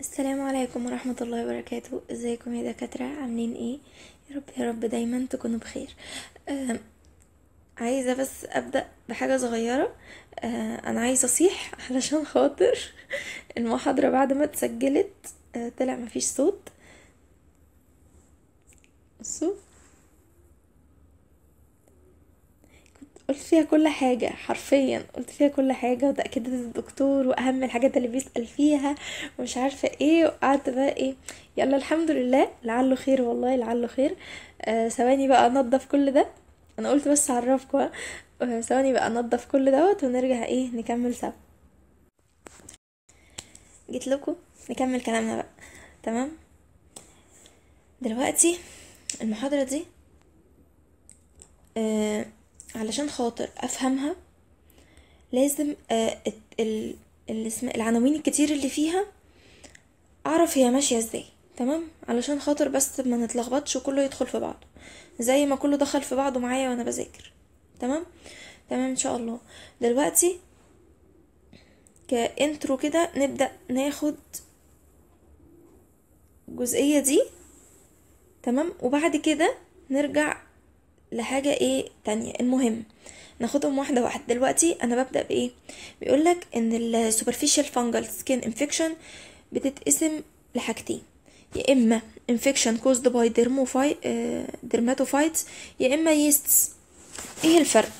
السلام عليكم ورحمة الله وبركاته ازيكم يا دكاترة عاملين ايه يا رب يا رب دايما تكونوا بخير عايزة بس ابدأ بحاجة صغيرة انا عايزة اصيح علشان خاطر المحاضرة بعد ما اتسجلت أه، طلع مفيش صوت الصوت قلت فيها كل حاجة حرفيا قلت فيها كل حاجة وده أكيد الدكتور وأهم الحاجات اللي بيسأل فيها ومش عارفة ايه وقعدت بقى ايه يلا الحمد لله لعله خير والله لعله خير آه ثواني بقى انضف كل ده انا قلت بس اعرفكم آه، ثواني بقى انضف كل دوت ونرجع ايه نكمل سوا جيت لكم نكمل كلامنا بقى تمام دلوقتي المحاضرة دي آه علشان خاطر افهمها لازم آه، العناوين الكتير اللي فيها اعرف هي ماشيه ازاي تمام علشان خاطر بس ما نتلخبطش وكله يدخل في بعضه زي ما كله دخل في بعضه معايا وانا بذاكر تمام تمام ان شاء الله دلوقتي كانترو كده نبدا ناخد الجزئيه دي تمام وبعد كده نرجع لحاجة ايه تانية المهم ناخدهم واحدة واحدة دلوقتي انا ببدأ بايه بيقولك ان ال superficial fungal skin infection بتتقسم لحاجتين يا اما infection caused by آه، dermatophytes يا اما يستس ايه الفرق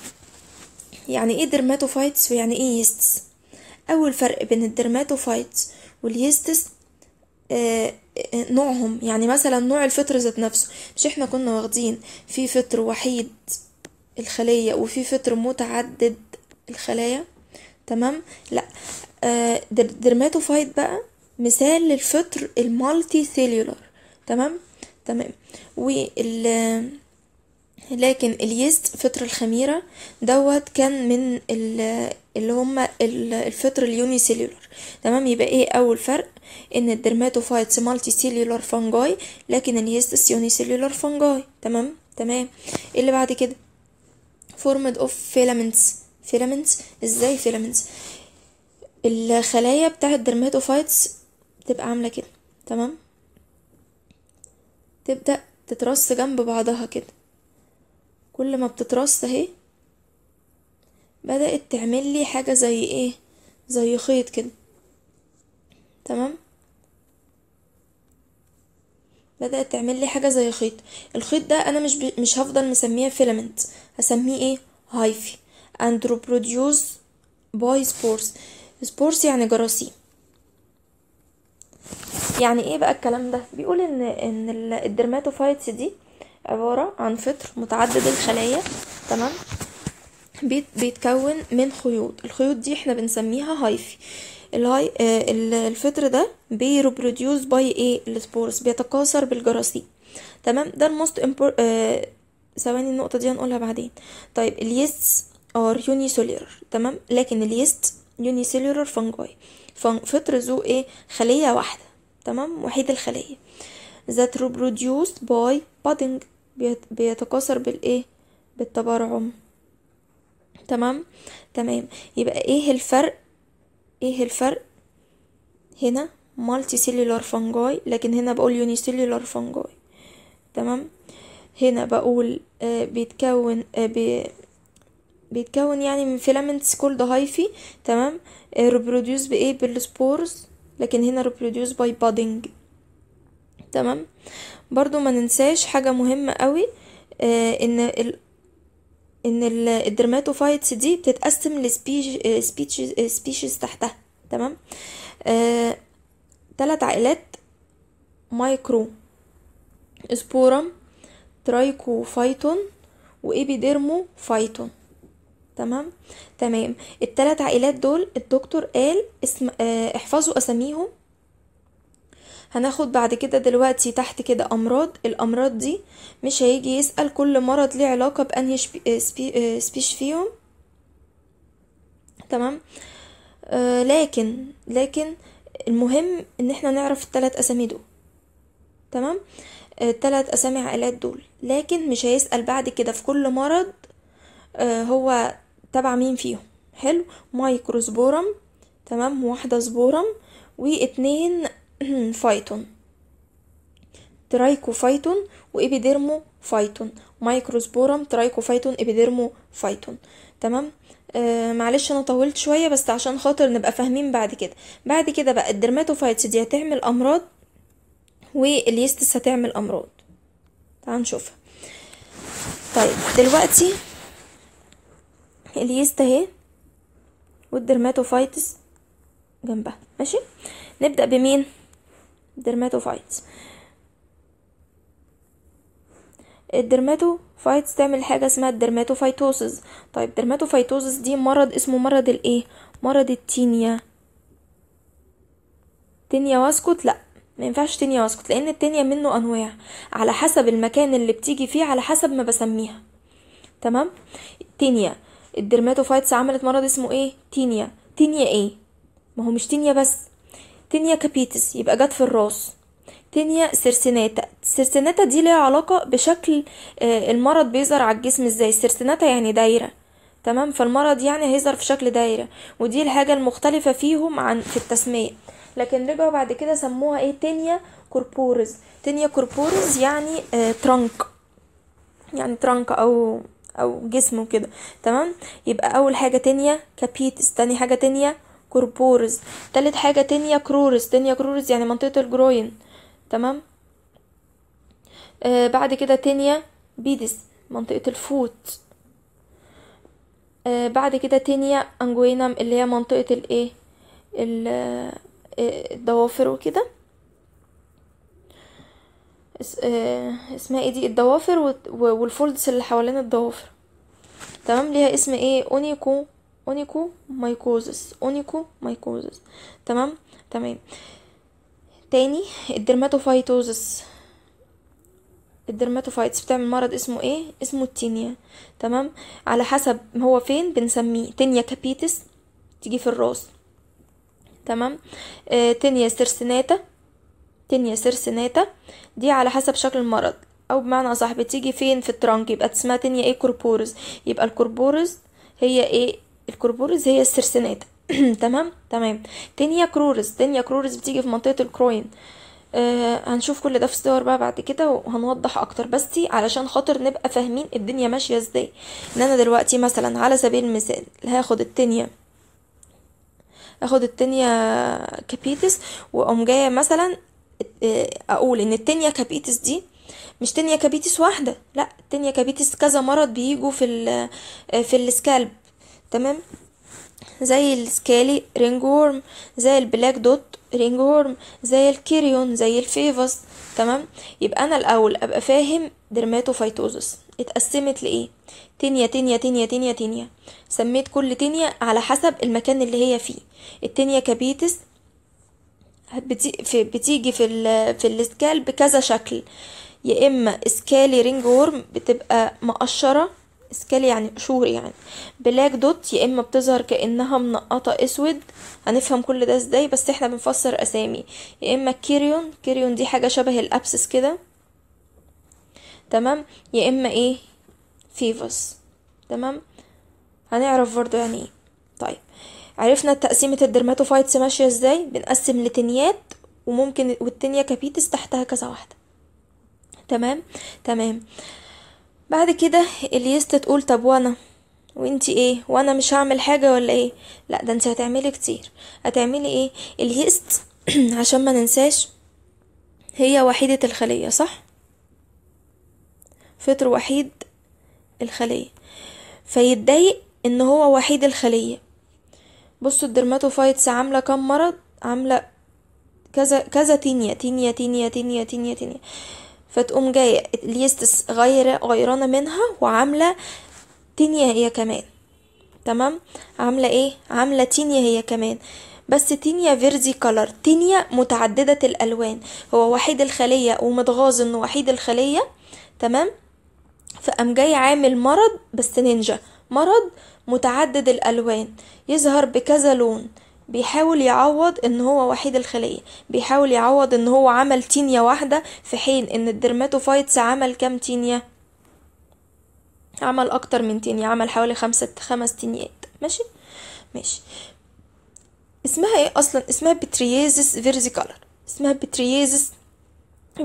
يعني ايه dermatophytes ويعني ايه يستس اول فرق بين الدرماتوفايتس واليستس آه نوعهم يعني مثلا نوع الفطر ذات نفسه مش احنا كنا واخدين في فطر وحيد الخلية وفي فطر متعدد الخلايا تمام لا آه، درماتوفايت بقى مثال للفطر المالتي سيلولار تمام تمام وال لكن اليست فطر الخميرة دوت كان من ال اللي هما الفطر اليوني سيلولر تمام يبقى ايه اول فرق ان الدرماتوفايتس مالتي سيلولر فانجاي لكن الهيستس يوني سيلولر فانجاي تمام تمام إيه اللي بعد كده فورمد اوف فيلامنتس فيلامنتس ازاي فيلامنتس الخلايا بتاع الدرماتوفايتس بتبقى عامله كده تمام تبدا تترص جنب بعضها كده كل ما بتترص اهي بدأت تعمل لي حاجة زي ايه زي خيط كده تمام بدأت تعمل لي حاجة زي خيط الخيط ده أنا مش ب... مش هفضل مسميه فيلمنت هسميه ايه هايفي اندرو بروديوس باي سبورس سبورس يعني جراثيم يعني ايه بقى الكلام ده بيقول ان ان الدرماتوفايتس دي عبارة عن فطر متعدد الخلايا تمام بيت بيتكون من خيوط الخيوط دي احنا بنسميها هايفي الهاي آه الفطر ده بيربروديوس باي ايه السبورس بيتكاثر بالجراثيم تمام ده الموست امبور آه ثواني النقطه دي هنقولها بعدين طيب اليست ار يوني سولير تمام لكن اليست يوني سيلولر فانجاي فطر ذو ايه خليه واحده تمام وحيد الخليه ذات روبروديوس باي بادنج بيتكاثر بالايه بالتبرعم تمام تمام يبقى ايه الفرق ايه الفرق هنا مالتي سيلولار فانجاي لكن هنا بقول يوني سيلولار فانجاي تمام هنا بقول آه بيتكون آه بي بيتكون يعني من فيلامنتس كولد هايفي تمام ريبروديوس آه، بايه بالسبورز لكن هنا ريبروديوس باي بادنج تمام برضو ما ننساش حاجه مهمه قوي آه ان ان الدرماتوفايتس دي بتتقسم لسبيشيز آه، آه، تحتها تمام آه، عائلات مايكرو سبورم ترايكوفايتون وإبيديرمو فايتون تمام تمام التلات عائلات دول الدكتور قال اسم اه احفظوا اساميهم هناخد بعد كده دلوقتي تحت كده امراض الامراض دي مش هيجي يسأل كل مرض ليه علاقة بانهي آه، سبي سبيش آه، فيهم تمام آه، لكن لكن المهم ان احنا نعرف الثلاث اسامي دول تمام الثلاث اسامي عائلات دول لكن مش هيسأل بعد كده في كل مرض هو تبع مين فيهم حلو مايكروسبورم تمام واحدة سبورم واتنين فايتون ترايكوفايتون وإبيديرمو فايتون مايكروسبورم ترايكوفايتون إبيديرمو فايتون تمام آه معلش انا طولت شويه بس عشان خاطر نبقى فاهمين بعد كده بعد كده بقى الدرماتوفايتس دي هتعمل امراض واليستس هتعمل امراض تعال نشوفها طيب دلوقتي اليست اهي والدرماتوفايتس جنبها ماشي نبدا بمين dermatophytes الدرماتوفايتس تعمل حاجة اسمها الدرماتوفايتوسز طيب درماتوفايتوسز دي مرض اسمه مرض الايه مرض التينيا تينيا واسكت لا ما ينفعش تينيا واسكت لان التينيا منه انواع على حسب المكان اللي بتيجي فيه على حسب ما بسميها تمام تينيا الدرماتوفايتس عملت مرض اسمه ايه تينيا تينيا ايه ما هو مش تينيا بس تينيا كابيتس يبقى جت في الراس تينيا سيرسيناتا سيرسيناتا دي ليها علاقة بشكل آه، المرض بيظهر على الجسم ازاي سيرسيناتا يعني دايرة تمام فالمرض يعني هيظهر في شكل دايرة ودي الحاجة المختلفة فيهم عن في التسمية لكن رجعوا بعد كده سموها ايه تينيا كوربورز تينيا كوربورز يعني آه ترنك يعني ترنك او او جسمه كده تمام يبقى اول حاجه تانية كابيتس تاني حاجه تانية كوربورز تالت حاجة تينيا كرورز تينيا كرورز يعني منطقة الجروين تمام آه بعد كده تينيا بيدس منطقة الفوت آه بعد كده تينيا انجوينم اللي هي منطقة الايه آه، الضوافر وكده آه، اسمها ايه دي الضوافر والفولدس اللي حوالين الضوافر تمام ليها اسم ايه اونيكو اونيكو مايكوزس اونيكو مايكوزس تمام تمام تاني الدرماتوفايتوزس الدرماتوفايتس بتعمل مرض اسمه ايه اسمه التينيا تمام على حسب هو فين بنسميه تينيا كابيتس تيجي في الراس تمام آه تينيا سيرسيناتا تينيا سيرسيناتا دي على حسب شكل المرض او بمعنى اصح بتيجي فين في الترنك يبقى اسمها تينيا ايه كوربورز يبقى الكوربورز هي ايه الكربورز هي السرسنات تمام تمام تانيا كرورز تانيا كرورز بتيجي في منطقه الكروين آه هنشوف كل ده في صور بقى بعد كده وهنوضح اكتر بس علشان خاطر نبقى فاهمين الدنيا ماشيه ازاي ان انا دلوقتي مثلا على سبيل المثال هاخد التانية اخد التانية كابيتس واقوم جايه مثلا آه، اقول ان التانية كابيتس دي مش تانية كابيتس واحدة لا التانية كابيتس كذا مرض بيجوا في ال آه، في السكالب تمام زي السكالي رينج ورم زي البلاك دوت رينج ورم زي الكيريون زي الفيفاس تمام يبقى انا الاول ابقى فاهم درماتوفايتوزس اتقسمت لايه تينيا تينيا تينيا تينيا تينيا سميت كل تينيا على حسب المكان اللي هي فيه التينيا كابيتس بتيجي في الـ في الاسكال بكذا شكل يا اما سكالي رينج ورم بتبقى مقشره سكال يعني قشور يعني بلاك دوت يا اما بتظهر كانها منقطه اسود هنفهم كل ده ازاي بس احنا بنفسر اسامي يا اما كيريون كيريون دي حاجه شبه الابسس كده تمام يا اما ايه فيفوس تمام هنعرف برضو يعني ايه طيب عرفنا تقسيمه الدرماتوفايتس ماشيه ازاي بنقسم لتنيات وممكن والتنيا كابيتس تحتها كذا واحده تمام تمام آه بعد كده اليست تقول طب وانا وانتي ايه وانا مش هعمل حاجه ولا ايه لا ده انتي هتعملي كتير هتعملي ايه اليست عشان ما ننساش هي وحيده الخليه صح فطر وحيد الخليه فيتضايق ان هو وحيد الخليه بصوا الدرماتوفايتس عامله كم مرض عامله كذا كذا تينيا تينيا تينيا تينيا تينيا, تينيا. فتقوم جاية اليستس غير غيرانة منها وعاملة تينيا هي كمان تمام عاملة ايه عاملة تينيا هي كمان بس تينيا فيرزي كولر تينيا متعددة الألوان هو وحيد الخلية ومتغاظ انه وحيد الخلية تمام فقام جاي عامل مرض بس نينجا مرض متعدد الألوان يظهر بكذا لون بيحاول يعوض ان هو وحيد الخلية بيحاول يعوض ان هو عمل تينيا واحدة في حين ان الدرماتوفايتس عمل كام تينيا عمل اكتر من تينيا عمل حوالي خمسة خمس تينيات ماشي ماشي اسمها ايه اصلا اسمها فيرزي كولر اسمها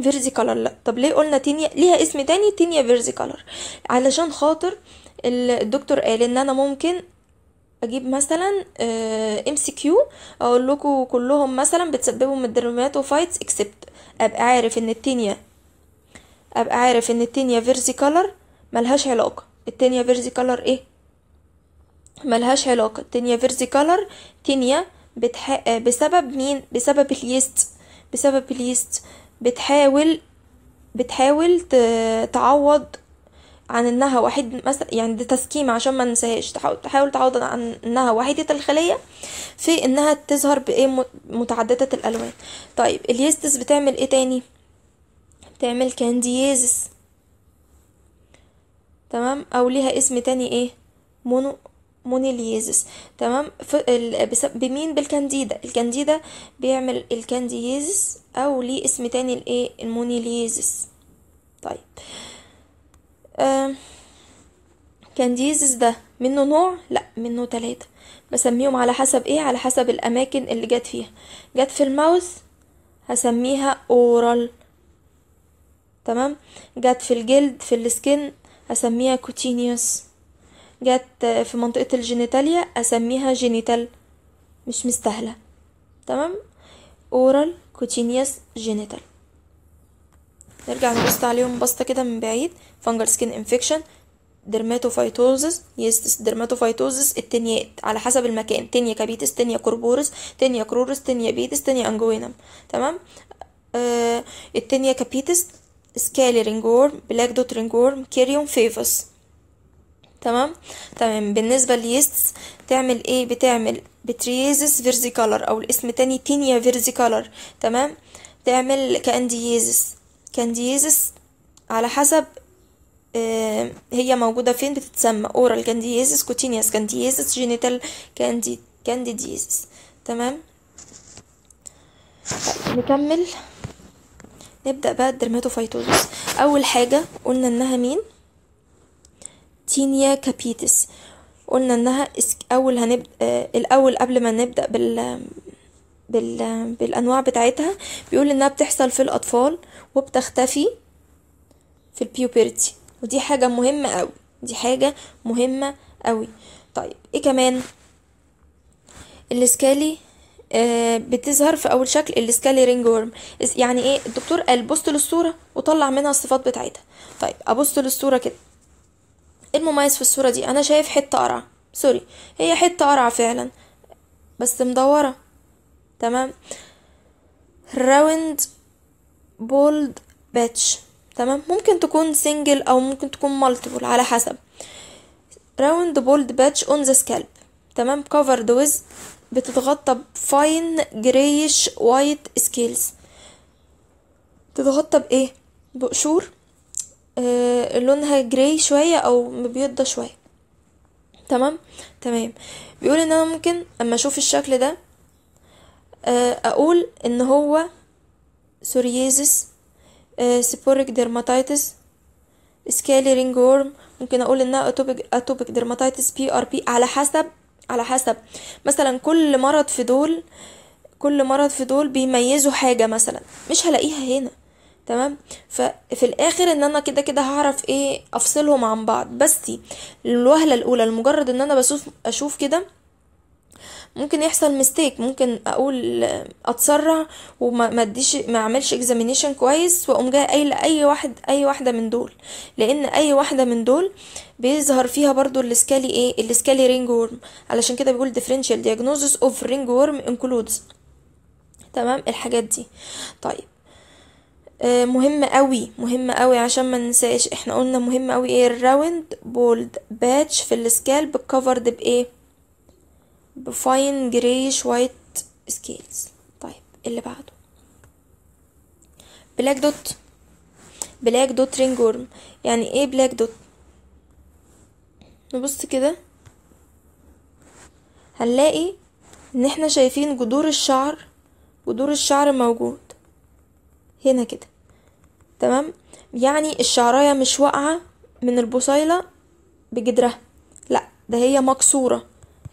فيرزي كولر لا طب ليه قلنا تينيا ليها اسم تاني تينيا كولر علشان خاطر الدكتور قال ان انا ممكن اجيب مثلا ام سي كيو اقول لكم كلهم مثلا بتسببهم الدرمات وفايتس اكسبت ابقى عارف ان التانية ابقى عارف ان التانية فيرزي كولر ملهاش علاقة التانية فيرزي كولر ايه ملهاش علاقة التانية فيرزي كلر تانية بتح... آه، بسبب مين بسبب اليست بسبب اليست بتحاول بتحاول تعوض عن انها وحيد مثلا يعني دي تسكيمة عشان ما ننساهاش تحاول تحاول تعوض عن انها وحيدة الخلية في انها تظهر بايه متعددة الالوان طيب اليستس بتعمل ايه تاني بتعمل كاندييزس تمام او ليها اسم تاني ايه مونو مونيليزس تمام بمين بالكانديدا الكانديدا بيعمل الكانديزس او ليه اسم تاني الايه المونيليزس طيب آه ديزز ده منه نوع لا منه تلاتة بسميهم على حسب ايه على حسب الاماكن اللي جت فيها جت في الماوس هسميها اورال تمام جت في الجلد في السكن هسميها كوتينيوس جت في منطقة الجينيتاليا اسميها جينيتال مش مستاهلة تمام اورال كوتينيوس جينيتال نرجع نبص عليهم بسطة كده من بعيد فانجل سكين انفكشن درماتوفايتوزس يستس درماتوفايتوزس التنيات على حسب المكان تنيا كابيتس تنيا كوربورس تنيا كرورس تنيا بيتس تنيا انجوينم تمام آه التنيا كابيتس سكالي رينجورم بلاك دوت رينجورم كيريوم فيفس تمام تمام بالنسبه لليستس تعمل ايه بتعمل بتريزس فيرزيكالر او الاسم تاني تينيا فيرزيكالر تمام تعمل كانديزس كان على حسب آه، هي موجودة فين بتتسمى اورال كانديديزيس كوتينيوس كانديديزيس جينيتال كاندي تمام نكمل نبدأ بقى الدرماتوفيتوزس أول حاجة قلنا إنها مين تينيا كابيتس قلنا إنها أول هنبدأ آه، الأول قبل ما نبدأ بال... بال... بالأنواع بتاعتها بيقول إنها بتحصل في الأطفال وبتختفي في البيوبرتي ودي حاجة مهمة قوي دي حاجة مهمة قوي طيب ايه كمان الاسكالي آه بتظهر في اول شكل الاسكالي رينج ورم يعني ايه الدكتور قال بص للصورة وطلع منها الصفات بتاعتها طيب ابص للصورة كده إيه المميز في الصورة دي انا شايف حتة قرعة سوري هي حتة قرعة فعلا بس مدورة تمام راوند بولد باتش تمام ممكن تكون سنجل او ممكن تكون مالتيبل على حسب راوند بولد باتش اون ذا سكالب تمام كفرد ويز بتتغطى بفاين جريش وايت سكيلز تتغطى بايه بقشور آه لونها جراي شويه او مبيضه شويه تمام تمام بيقول ان انا ممكن اما اشوف الشكل ده آه اقول ان هو سوريازيس سبوريك ديرماتيتس سكالي رينج وورم ممكن اقول انها اتوبيك اتوبيك ديرماتيتس بي ار بي على حسب على حسب مثلا كل مرض في دول كل مرض في دول بيميزوا حاجه مثلا مش هلاقيها هنا تمام ففي الاخر ان انا كده كده هعرف ايه افصلهم عن بعض بس الوهله الاولى لمجرد ان انا بشوف اشوف كده ممكن يحصل ميستيك ممكن اقول اتسرع وما اديش ما اعملش اكزامينيشن كويس واقوم جاي اي اي واحد اي واحده من دول لان اي واحده من دول بيظهر فيها برضو السكالي ايه السكالي رينج وورم علشان كده بيقول differential اوف of وورم انكلودز تمام الحاجات دي طيب آه، مهم قوي مهم قوي عشان ما ننساش احنا قلنا مهم قوي ايه الراوند بولد باتش في السكالب كفرد بايه بفاين جريش وايت سكيلز طيب اللي بعده بلاك دوت بلاك دوت رينجورم يعني ايه بلاك دوت نبص كده هنلاقي ان احنا شايفين جذور الشعر جذور الشعر موجود هنا كده تمام يعني الشعرايه مش واقعه من البصيله بجدرها لا ده هي مكسوره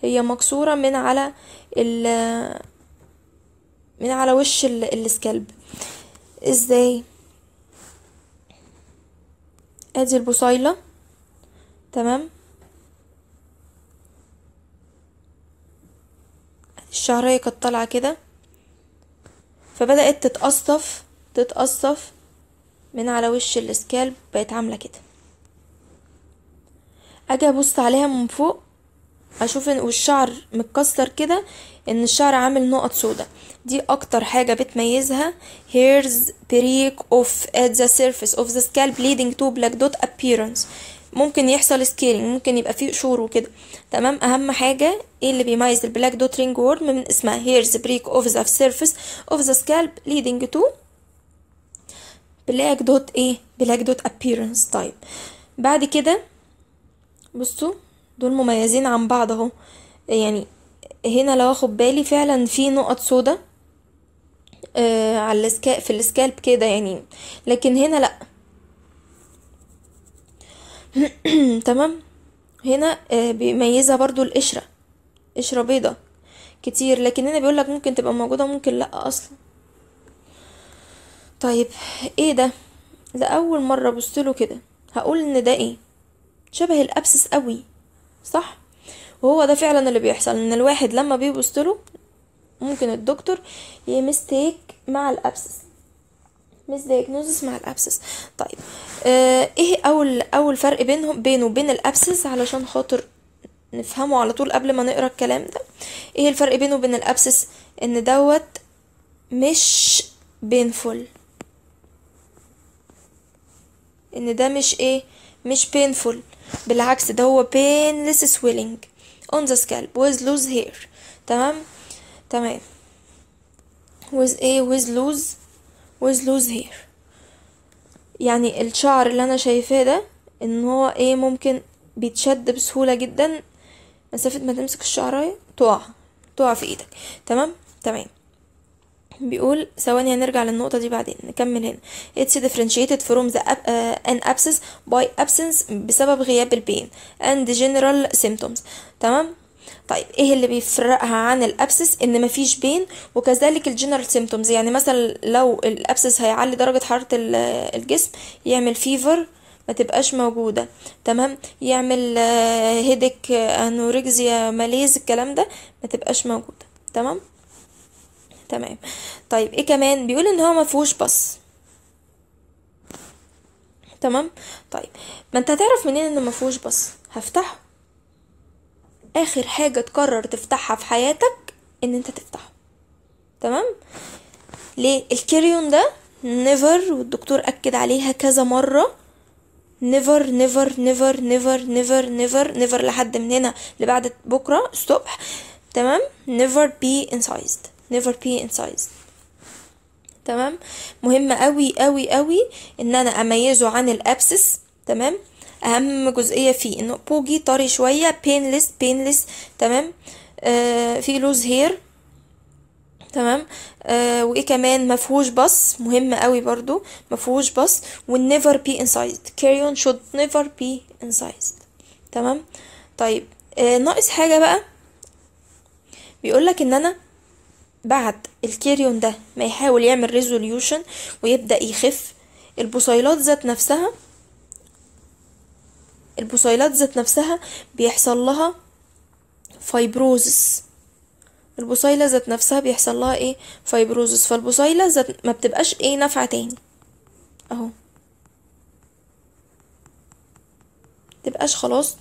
هي مكسورة من على ال من على وش السكالب ازاي ادي البصيلة تمام الشعرية كانت طالعة كده فبدأت تتقصف تتقصف من على وش السكالب بقت عاملة كده اجي ابص عليها من فوق اشوف ان الشعر متكسر كده ان الشعر عامل نقط سودا دي اكتر حاجه بتميزها hairs break off at the surface of the scalp leading to black dot appearance ممكن يحصل سكيلينج ممكن يبقى فيه قشور وكده تمام اهم حاجه ايه اللي بيميز البلاك دوت رينج وورم من اسمها هيرز بريك اوف ذا سيرفيس اوف ذا سكالب ليدنج تو بلاك دوت ايه بلاك دوت ابييرنس طيب بعد كده بصوا دول مميزين عن بعض اهو يعني هنا لو اخد بالي فعلا في نقط سودا آه على السكا في السكالب كده يعني لكن هنا لا تمام هنا آه بيميزها برضو القشره قشره بيضه كتير لكن هنا بيقولك ممكن تبقى موجوده ممكن لا اصلا طيب ايه ده ده اول مره بصله كده هقول ان ده ايه شبه الابسس قوي صح وهو ده فعلا اللي بيحصل ان الواحد لما بيبصله ممكن الدكتور يمستيك مع الابسس مسدياجنوزس مع الابسس طيب آه، ايه اول اول فرق بينهم بينه وبين الابسس علشان خاطر نفهمه على طول قبل ما نقرا الكلام ده ايه الفرق بينه وبين الابسس ان دوت مش بينفول ان ده مش ايه مش بينفول بالعكس ده هو painless swelling on the scalp with loose hair تمام تمام with ايه with loose with loose hair يعني الشعر اللي انا شايفاه ده ان هو ايه ممكن بيتشد بسهوله جدا مسافه ما تمسك الشعرايه تقع تقع في ايدك تمام تمام بيقول ثواني هنرجع للنقطة دي بعدين نكمل هنا it's differentiated from the uh, an abscess by absence بسبب غياب البين and general symptoms تمام طيب ايه اللي بيفرقها عن الابسس ان مفيش بين وكذلك الجنرال سيمتومز يعني مثلا لو الابسس هيعلي درجه حراره آه، الجسم يعمل فيفر ما تبقاش موجوده تمام يعمل هيدك انوركزيا ماليز الكلام ده ما تبقاش موجوده تمام تمام طيب ايه كمان بيقول ان هو ما فيهوش بص تمام طيب ما انت هتعرف منين ان ما فيهوش بص هفتحه اخر حاجه تقرر تفتحها في حياتك ان انت تفتحه تمام ليه الكريون ده نيفر والدكتور اكد عليها كذا مره نيفر نيفر نيفر نيفر نيفر نيفر نيفر لحد من هنا لبعد بكره الصبح تمام نيفر بي انسايزد never be incised تمام مهم قوي قوي قوي ان انا اميزه عن الابسس تمام اهم جزئيه فيه انه بوجي طري شويه painless painless تمام آه في لوز هير تمام آه وايه كمان مفهوش بص مهم قوي برضو مفهوش بص والنيفر بي انسايزد كاريون شود نيفر بي انسايزد تمام طيب آه ناقص حاجه بقى بيقولك ان انا بعد الكيريون ده ما يحاول يعمل ريزوليوشن ويبدأ يخف البصيلات ذات نفسها البصيلات ذات نفسها بيحصل لها فايبروزس البصيلة ذات نفسها بيحصل لها ايه فايبروزس فالبصيلة ذات ما بتبقاش ايه نافعة تاني اهو تبقاش خلاص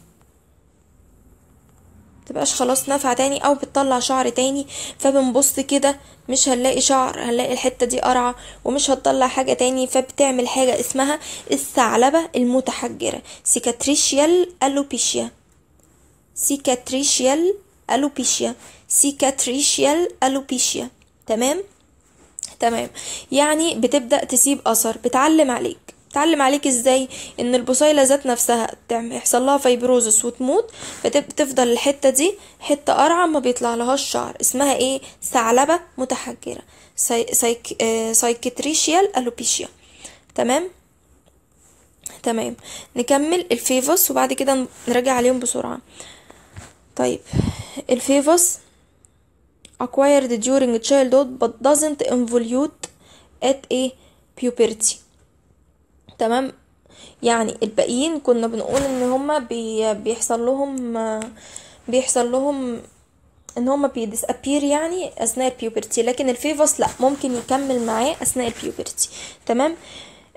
متبقاش خلاص نافعة تاني او بتطلع شعر تاني فبنبص كده مش هنلاقي شعر هنلاقي الحتة دي قرعة ومش هتطلع حاجة تاني فبتعمل حاجة اسمها الثعلبة المتحجرة سيكاتريشيال الوبيشيا سيكاتريشيال الوبيشيا سيكاتريشيال الوبيشيا تمام تمام يعني بتبدأ تسيب أثر بتعلم عليك تعلم عليك ازاي ان البصيله ذات نفسها يحصل لها فيبروزس وتموت فتفضل الحته دي حته قرعه ما بيطلع لها شعر اسمها ايه ثعلبه متحجره ساي... سايك... سايكتريشيال آه، الوبيشيا تمام تمام نكمل الفيفوس وبعد كده نراجع عليهم بسرعه طيب الفيفوس acquired during childhood but doesn't involute at a puberty تمام يعني الباقيين كنا بنقول ان هما بي بيحصل لهم بيحصل لهم ان هما بيديسابير يعني اثناء البيوبرتي لكن الفيفوس لا ممكن يكمل معاه اثناء البيوبرتي تمام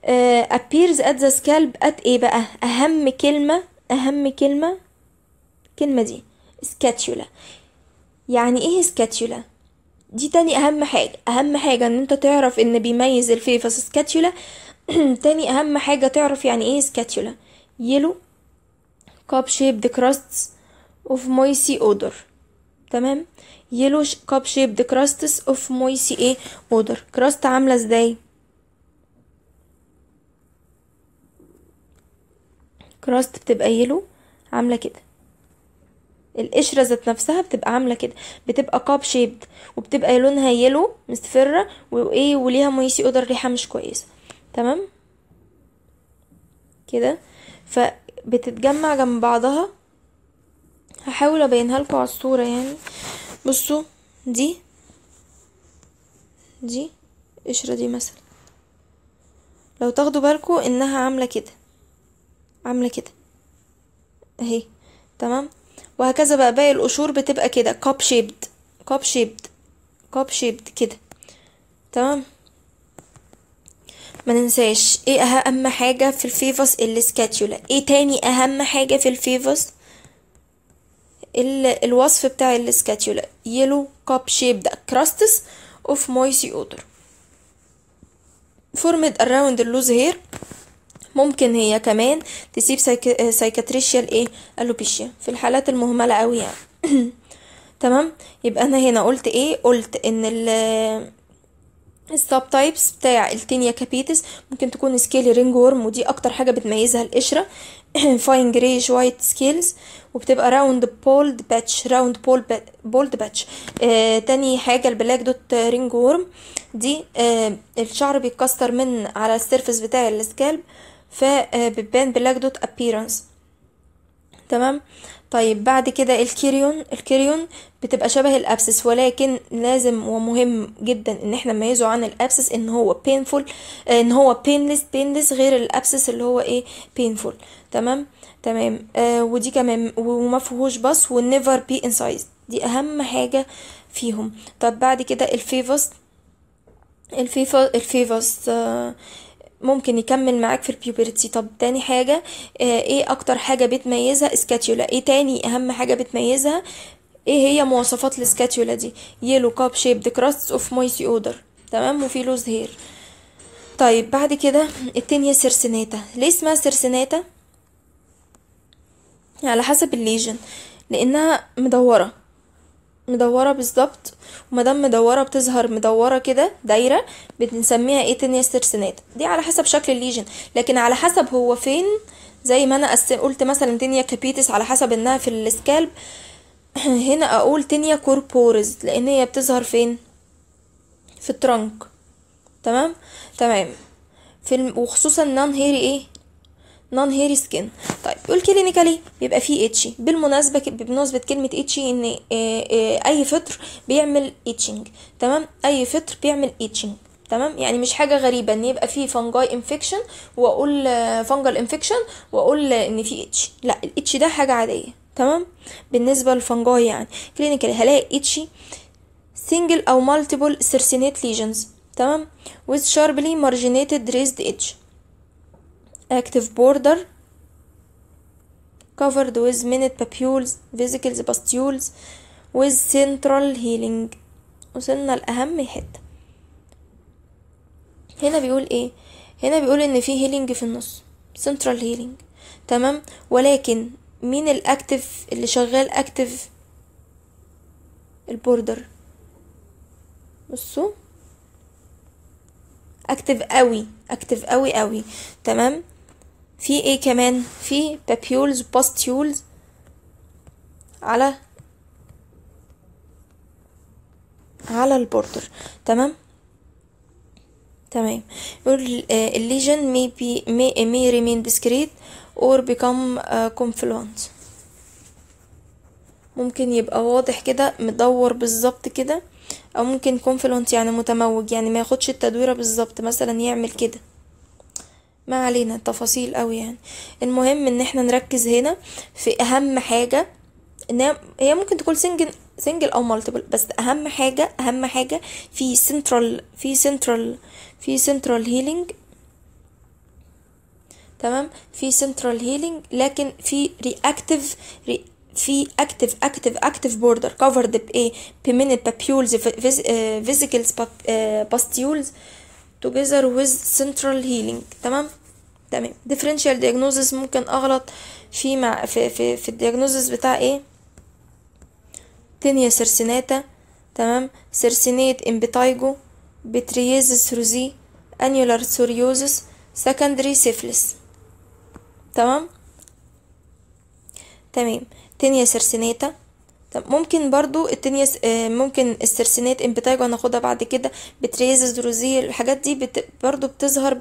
آه، appears at the scalp at ايه بقى اهم كلمه اهم كلمه الكلمه دي سكاتيولا يعني ايه سكاتيولا دي تاني اهم حاجه اهم حاجه ان انت تعرف ان بيميز الفيفوس سكاتيولا تاني اهم حاجة تعرف يعني ايه سكاتيولا يلو كاب شيب كراستس اوف مويسي اودر تمام يلو كاب شيب كراستس اوف مويسي ايه اودر كراست عاملة ازاي كراست بتبقى يلو عاملة كده القشره ذات نفسها بتبقى عامله كده بتبقى كاب شيبد وبتبقى لونها يلو مستفرة وايه وليها مويسي اودر ريحه مش كويسه تمام كده فبتتجمع جنب بعضها هحاول ابينها لكم على الصوره يعني بصوا دي دي القشره دي مثلا لو تاخدوا بالكم انها عامله كده عامله كده اهي تمام وهكذا بقى باقي القشور بتبقى كده كاب شيبد كاب شيبد كاب شيبد كده تمام ما ننساش ايه اهم حاجة في الفيفوس السكاتيولا ايه تاني اهم حاجة في الفيفوس الوصف بتاع السكاتيولا يلو كاب شيب ده كراستس اوف مويسي اودر فورمد اراوند اللوز هير ممكن هي كمان تسيب سايكاتريشيال ايه الوبيشيا في الحالات المهمله قوي يعني تمام يبقى انا هنا قلت ايه قلت ان ال السب تايبس بتاع التينيا كابيتس ممكن تكون سكيلي رينج ورم ودي اكتر حاجه بتميزها القشره فاين جريش وايت سكيلز وبتبقى راوند بولد باتش راوند بول بولد باتش تاني حاجه البلاك دوت رينج ورم دي آه الشعر بيتكسر من على السيرفس بتاع السكالب فبتبان آه، بلاك دوت ابيرنس تمام طيب بعد كده الكيريون الكيريون بتبقى شبه الابسس ولكن لازم ومهم جدا ان احنا نميزه عن الابسس ان هو بينفول ان هو بينلس بينلس غير الابسس اللي هو ايه بينفول تمام تمام آه ودي كمان وما فيهوش بس والنيفر بي انسايز دي اهم حاجه فيهم طب بعد كده الفيفوس الفيفوس الفيفوس آه ممكن يكمل معاك في البيوبرتي طب تاني حاجة آه، ايه اكتر حاجة بتميزها اسكاتيولا ايه تاني اهم حاجة بتميزها ايه هي مواصفات الاسكاتيولا دي يلو كاب شيبد كراست اوف مويسي اودر تمام وفي لوز هير طيب بعد كده التانية سيرسيناتا ليه اسمها سيرسيناتا على حسب الليجن لانها مدورة مدورة بالظبط ومادام مدورة بتظهر مدورة كده دايرة بنسميها ايه تانية ترسينات دي على حسب شكل الليجن لكن على حسب هو فين زي ما انا قلت مثلا تنيا كابيتس على حسب انها في السكالب هنا اقول تنيا كوربورز لان هي بتظهر فين في الترنك تمام تمام في وخصوصا نان هيري ايه نون هيري سكين طيب كلينيكالي بيبقى فيه اتشي بالمناسبه بمناسبه كلمه اتشي ان آه، آه، اي فطر بيعمل اتشنج تمام اي فطر بيعمل اتشنج تمام يعني مش حاجه غريبه ان يبقى فيه فانجاي انفكشن واقول فنجل آه، انفكشن واقول ان فيه اتش لا الاتش ده حاجه عاديه تمام بالنسبه للفانجاي يعني كلينيكال هلاقي اتشي سنجل او مالتيبل سيرسينيت ليجنز تمام with sharply marginated raised edge active border covered with minute papules vesicles pustules with central healing وصلنا لأهم حتة هنا بيقول ايه هنا بيقول ان في هيلينج في النص central healing تمام ولكن مين الاكتف اللي شغال اكتف البوردر بصوا اكتف قوي اكتف قوي قوي تمام في ايه كمان في بابيولز وباستيولز على على البوردر تمام تمام يقول آه، الليجن may بي مي مي remain ديسكريت or become كونفلونت آه، ممكن يبقى واضح كده مدور بالظبط كده او ممكن كونفلونت يعني متموج يعني ما ياخدش التدويره بالظبط مثلا يعمل كده ما علينا تفاصيل قوي يعني المهم ان احنا نركز هنا في اهم حاجة ان هي ممكن تكون سنجل سنجل او مالتيبل بس اهم حاجة اهم حاجة في سنترال في سنترال في سنترال هيلينج تمام في سنترال هيلينج لكن في رياكتيف ري في اكتف اكتف اكتف بوردر كفرد بايه بمن البابيولز فيزيكلز باستيولز together with central healing تمام تمام differential diagnosis ممكن اغلط في مع في في, في الدياجنوزز بتاع ايه تينيا سيرسيناتا تمام سيرسينيت امبيتايجو بترييزس روزي انيولار سوريوزس سكندري سيفلس تمام تمام تينيا سيرسيناتا طب ممكن برضو التانية آه، ممكن السرسينات امبتاجو هناخدها بعد كده بتريز دروزيل الحاجات دي بت برضو بتظهر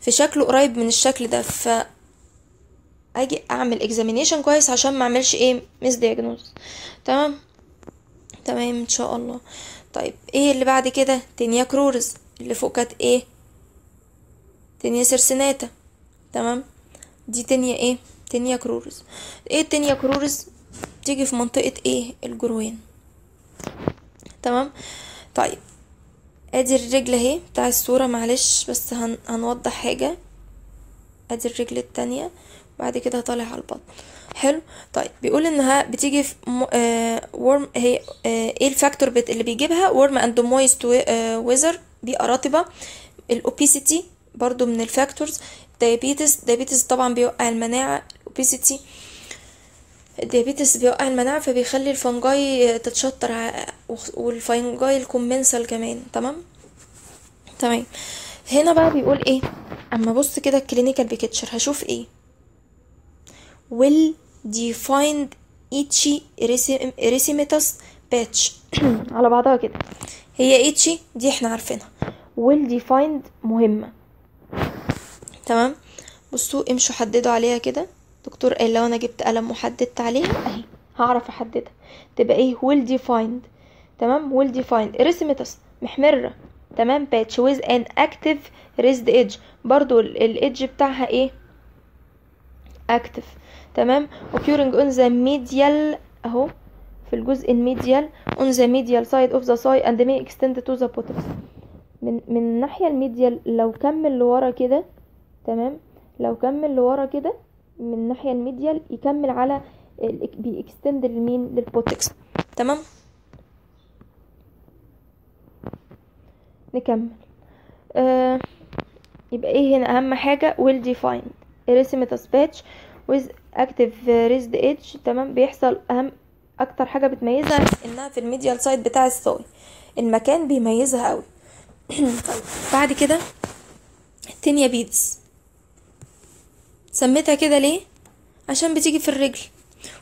في شكل قريب من الشكل ده ف اجي اعمل اكزامينيشن كويس عشان ما اعملش ايه ميس دياجنوز تمام تمام ان شاء الله طيب ايه اللي بعد كده تانية كرورز اللي فوق كانت ايه تانية سرسناتا تمام دي تانية ايه تانية كرورز ايه تانية كرورز تيجي في منطقة ايه الجروين تمام طيب ادي الرجل اهي بتاع الصورة معلش بس هن... هنوضح حاجة ادي الرجل التانية بعد كده هطالع على البطن حلو طيب بيقول انها بتيجي في م... آه... ورم هي آه... ايه الفاكتور بت... اللي بيجيبها ورم اند مويست ويزر بيئة رطبة الاوبيسيتي برضو من الفاكتورز دايابيتس دايابيتس طبعا بيوقع المناعة الاوبيسيتي آه الديابيتس بيوقع المناعة فبيخلي الفنجاي تتشطر والفنجاي الكومنسال كمان تمام تمام هنا بقى بيقول ايه اما بص كده الكلينيكال بيكتشر هشوف ايه will defined itchy erythematous patch على بعضها كده هي itchy دي احنا عارفينها will defined مهمة تمام بصوا امشوا حددوا عليها كده دكتور قال لو انا جبت قلم وحددت عليها اهي هعرف احددها تبقى ايه well defined تمام well defined رسمتس محمره تمام باتش with an active raised edge برضو الايدج بتاعها ايه active تمام occurring on the medial اهو في الجزء الميديال on the medial side of the thigh and may extend to the buttocks من من الناحيه الميديال لو كمل لورا كده تمام لو كمل لورا كده من الناحيه الميديال يكمل على بيكستند المين للبوتكس تمام نكمل آه يبقى ايه هنا اهم حاجه ويل ديفاين arithmetic تسباتش with active raised edge تمام بيحصل اهم اكتر حاجه بتميزها انها في الميديال سايد بتاع الثاي المكان بيميزها قوي طيب بعد كده التنيا بيدز سميتها كده ليه عشان بتيجي في الرجل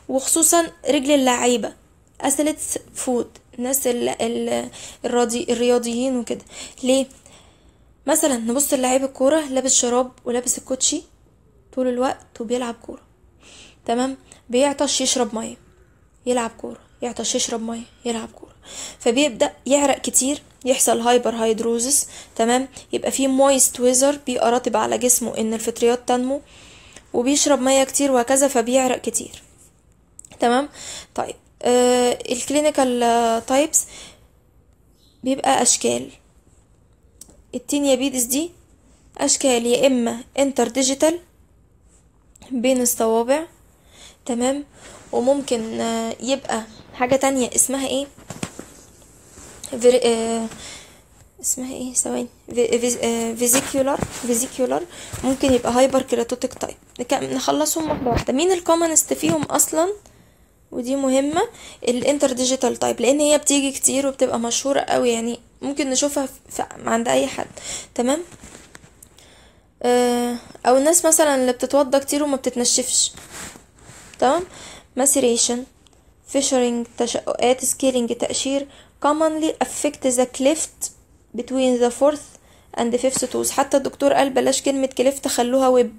وخصوصا رجل اللعيبه أسلت فود الناس ال ال الراضي الرياضيين وكده ليه مثلا نبص لعيب الكوره لابس شراب ولابس الكوتشي طول الوقت وبيلعب كوره تمام بيعطش يشرب ميه يلعب كوره يعطش يشرب ميه يلعب كوره فبيبدا يعرق كتير يحصل هايبر هيدروزس تمام يبقى فيه مويست ويزر بيبقى راتب على جسمه ان الفطريات تنمو وبيشرب مية كتير وهكذا فبيعرق كتير تمام طيب آه الكلينيكال تايبس آه، بيبقى اشكال التينيا بيدس دي اشكال يا اما انتر ديجيتال بين الصوابع تمام وممكن آه يبقى حاجة تانية اسمها ايه آه، اسمها ايه ثواني فيزيكيولار فيزيكيولار آه، ممكن يبقى هايبر كيراتوتيك تايب نخلصهم واحده واحده مين الكومنست فيهم اصلا ودي مهمه الانتر ديجيتال تايب لان هي بتيجي كتير وبتبقى مشهوره قوي يعني ممكن نشوفها عند اي حد تمام آه، او الناس مثلا اللي بتتوضى كتير وما بتتنشفش تمام ماسيريشن فيشرينج تشققات سكيلينج تقشير commonly affect the cleft between the fourth and the fifth tooth حتى الدكتور قال بلاش كلمة كلفت خلوها ويب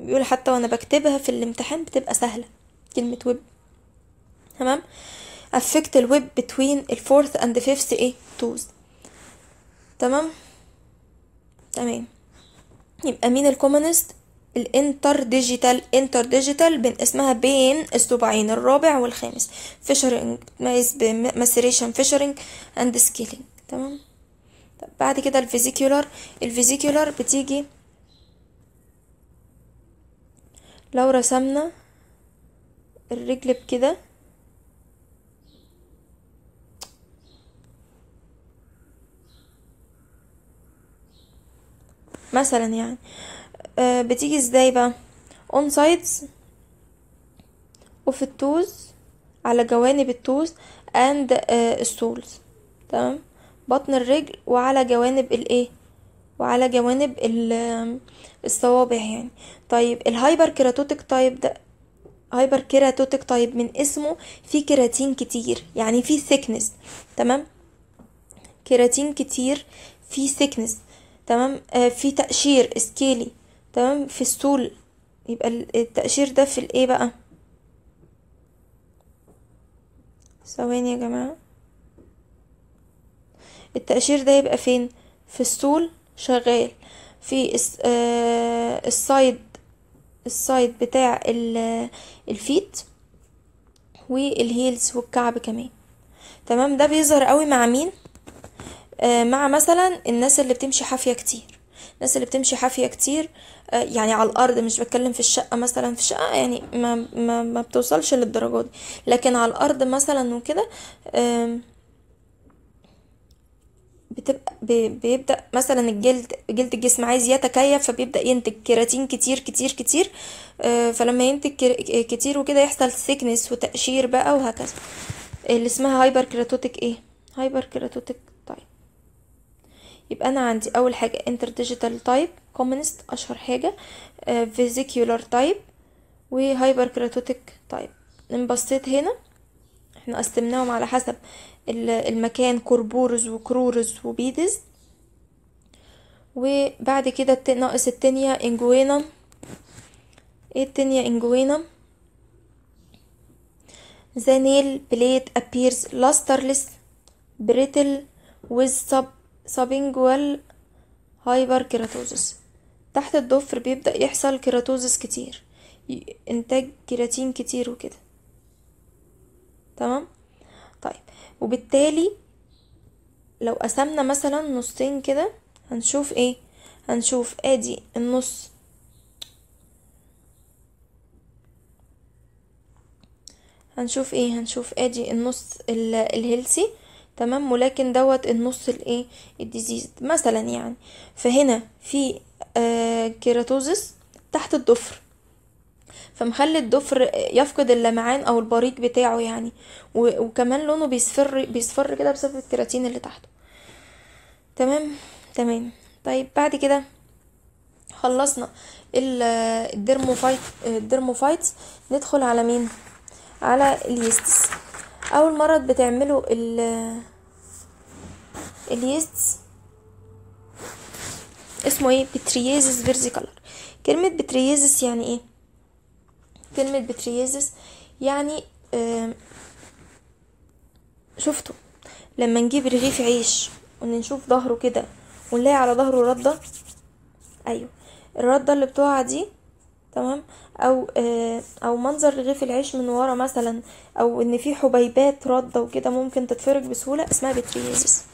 بيقول حتى وانا بكتبها في الامتحان بتبقى سهلة كلمة ويب تمام affect الويب between the fourth and the fifth ايه توز تمام تمام يبقى مين الكومونست الانتر ديجيتال انتر ديجيتال بين اسمها بين الصبعين الرابع والخامس فيشرنج مايز ماسيريشن فيشرنج اند سكيلينج تمام طب بعد كده الفيزيكيولار الفيزيكيولار بتيجي لو رسمنا الرجل بكده مثلا يعني آه بتيجي ازاي بقى اون سايدز وفي التوز على جوانب التوز اند آه السولز تمام بطن الرجل وعلى جوانب الايه وعلى جوانب الصوابع يعني طيب الهايبر كيراتوتيك تايب ده هايبر كيراتوتيك تايب من اسمه فيه كيراتين كتير يعني فيه ثيكنس تمام كيراتين كتير فيه ثيكنس تمام آه في تقشير سكيلي تمام في السول يبقى التقشير ده في الايه بقى ثواني يا جماعه التقشير ده يبقى فين في السول شغال في آه، السايد السايد بتاع الفيت والهيلز والكعب كمان تمام ده بيظهر قوي مع مين آه، مع مثلا الناس اللي بتمشي حافيه كتير الناس اللي بتمشي حافيه كتير آه، يعني على الارض مش بتكلم في الشقه مثلا في الشقه يعني ما ما, ما بتوصلش للدرجه دي لكن على الارض مثلا وكده بتبقى بيبدا مثلا الجلد جلد الجسم عايز يتكيف فبيبدا ينتج كيراتين كتير كتير كتير آه، فلما ينتج كتير وكده يحصل سيكنس وتقشير بقى وهكذا اللي اسمها هايبر كيراتوتيك ايه هايبر كيراتوتيك تايب يبقى انا عندي اول حاجه انتر ديجيتال تايب كومنست اشهر حاجه فيزيكولار تايب وهايبر كيراتوتيك تايب بصيت هنا احنا قسمناهم على حسب المكان كربورز وكرورز وبيدز وبعد كده ناقص التانية انجوينا ايه التانية انجوينا زانيل نيل بليد appears بريتل brittle with sub هايبر كيراتوزس تحت الضفر بيبدأ يحصل كيراتوزس كتير انتاج كيراتين كتير وكده تمام طيب وبالتالي لو قسمنا مثلا نصين كده هنشوف ايه هنشوف ادي النص هنشوف ايه هنشوف ادي النص الهيلسي تمام ولكن دوت النص الايه الديزيز مثلا يعني فهنا في آه كيراتوزس تحت الضفر فمخلي الضفر يفقد اللمعان او البريق بتاعه يعني وكمان لونه بيصفر بيصفر كده بسبب الكيراتين اللي تحته تمام تمام طيب بعد كده خلصنا الديرموفايت الديرموفايتس ندخل على مين على اليستس اول مرض بتعمله ال اليستس اسمه ايه بتريازيس فيرزيكالر كلمة بتريازيس يعني ايه كلمة بتريزس يعني شفتوا لما نجيب رغيف عيش ونشوف ظهره كده ونلاقي على ظهره ردة ايوه الردة اللي بتقع دي تمام او آه او منظر رغيف العيش من ورا مثلا او ان في حبيبات رده وكده ممكن تتفرج بسهوله اسمها بتريزس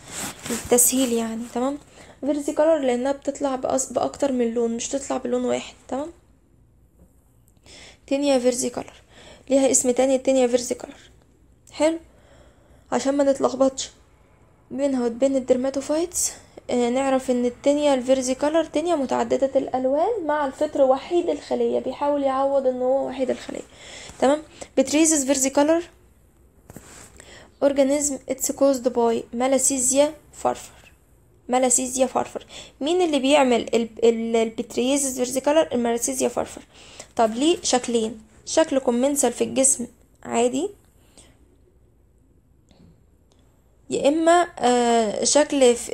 للتسهيل يعني تمام فيرتيكالر لانها بتطلع باكتر من لون مش تطلع بلون واحد تمام تينيا فيرزي كولر ليها اسم تاني التينيا فيرزي كولر حلو عشان ما نتلخبطش بينها وبين الدرماتوفايتس آه، نعرف ان التينيا الفيرزي كولر تينيا متعددة الالوان مع الفطر وحيد الخلية بيحاول يعوض ان هو وحيد الخلية تمام بتريزس فيرزي كولر اورجانيزم اتس كوزد باي مالاسيزيا فارفر مالاسيزيا فارفر مين اللي بيعمل البتريزيز فيرزي كولر المالاسيزيا فارفر طب ليه شكلين شكل كومنسال في الجسم عادي يا اما آه، شكل في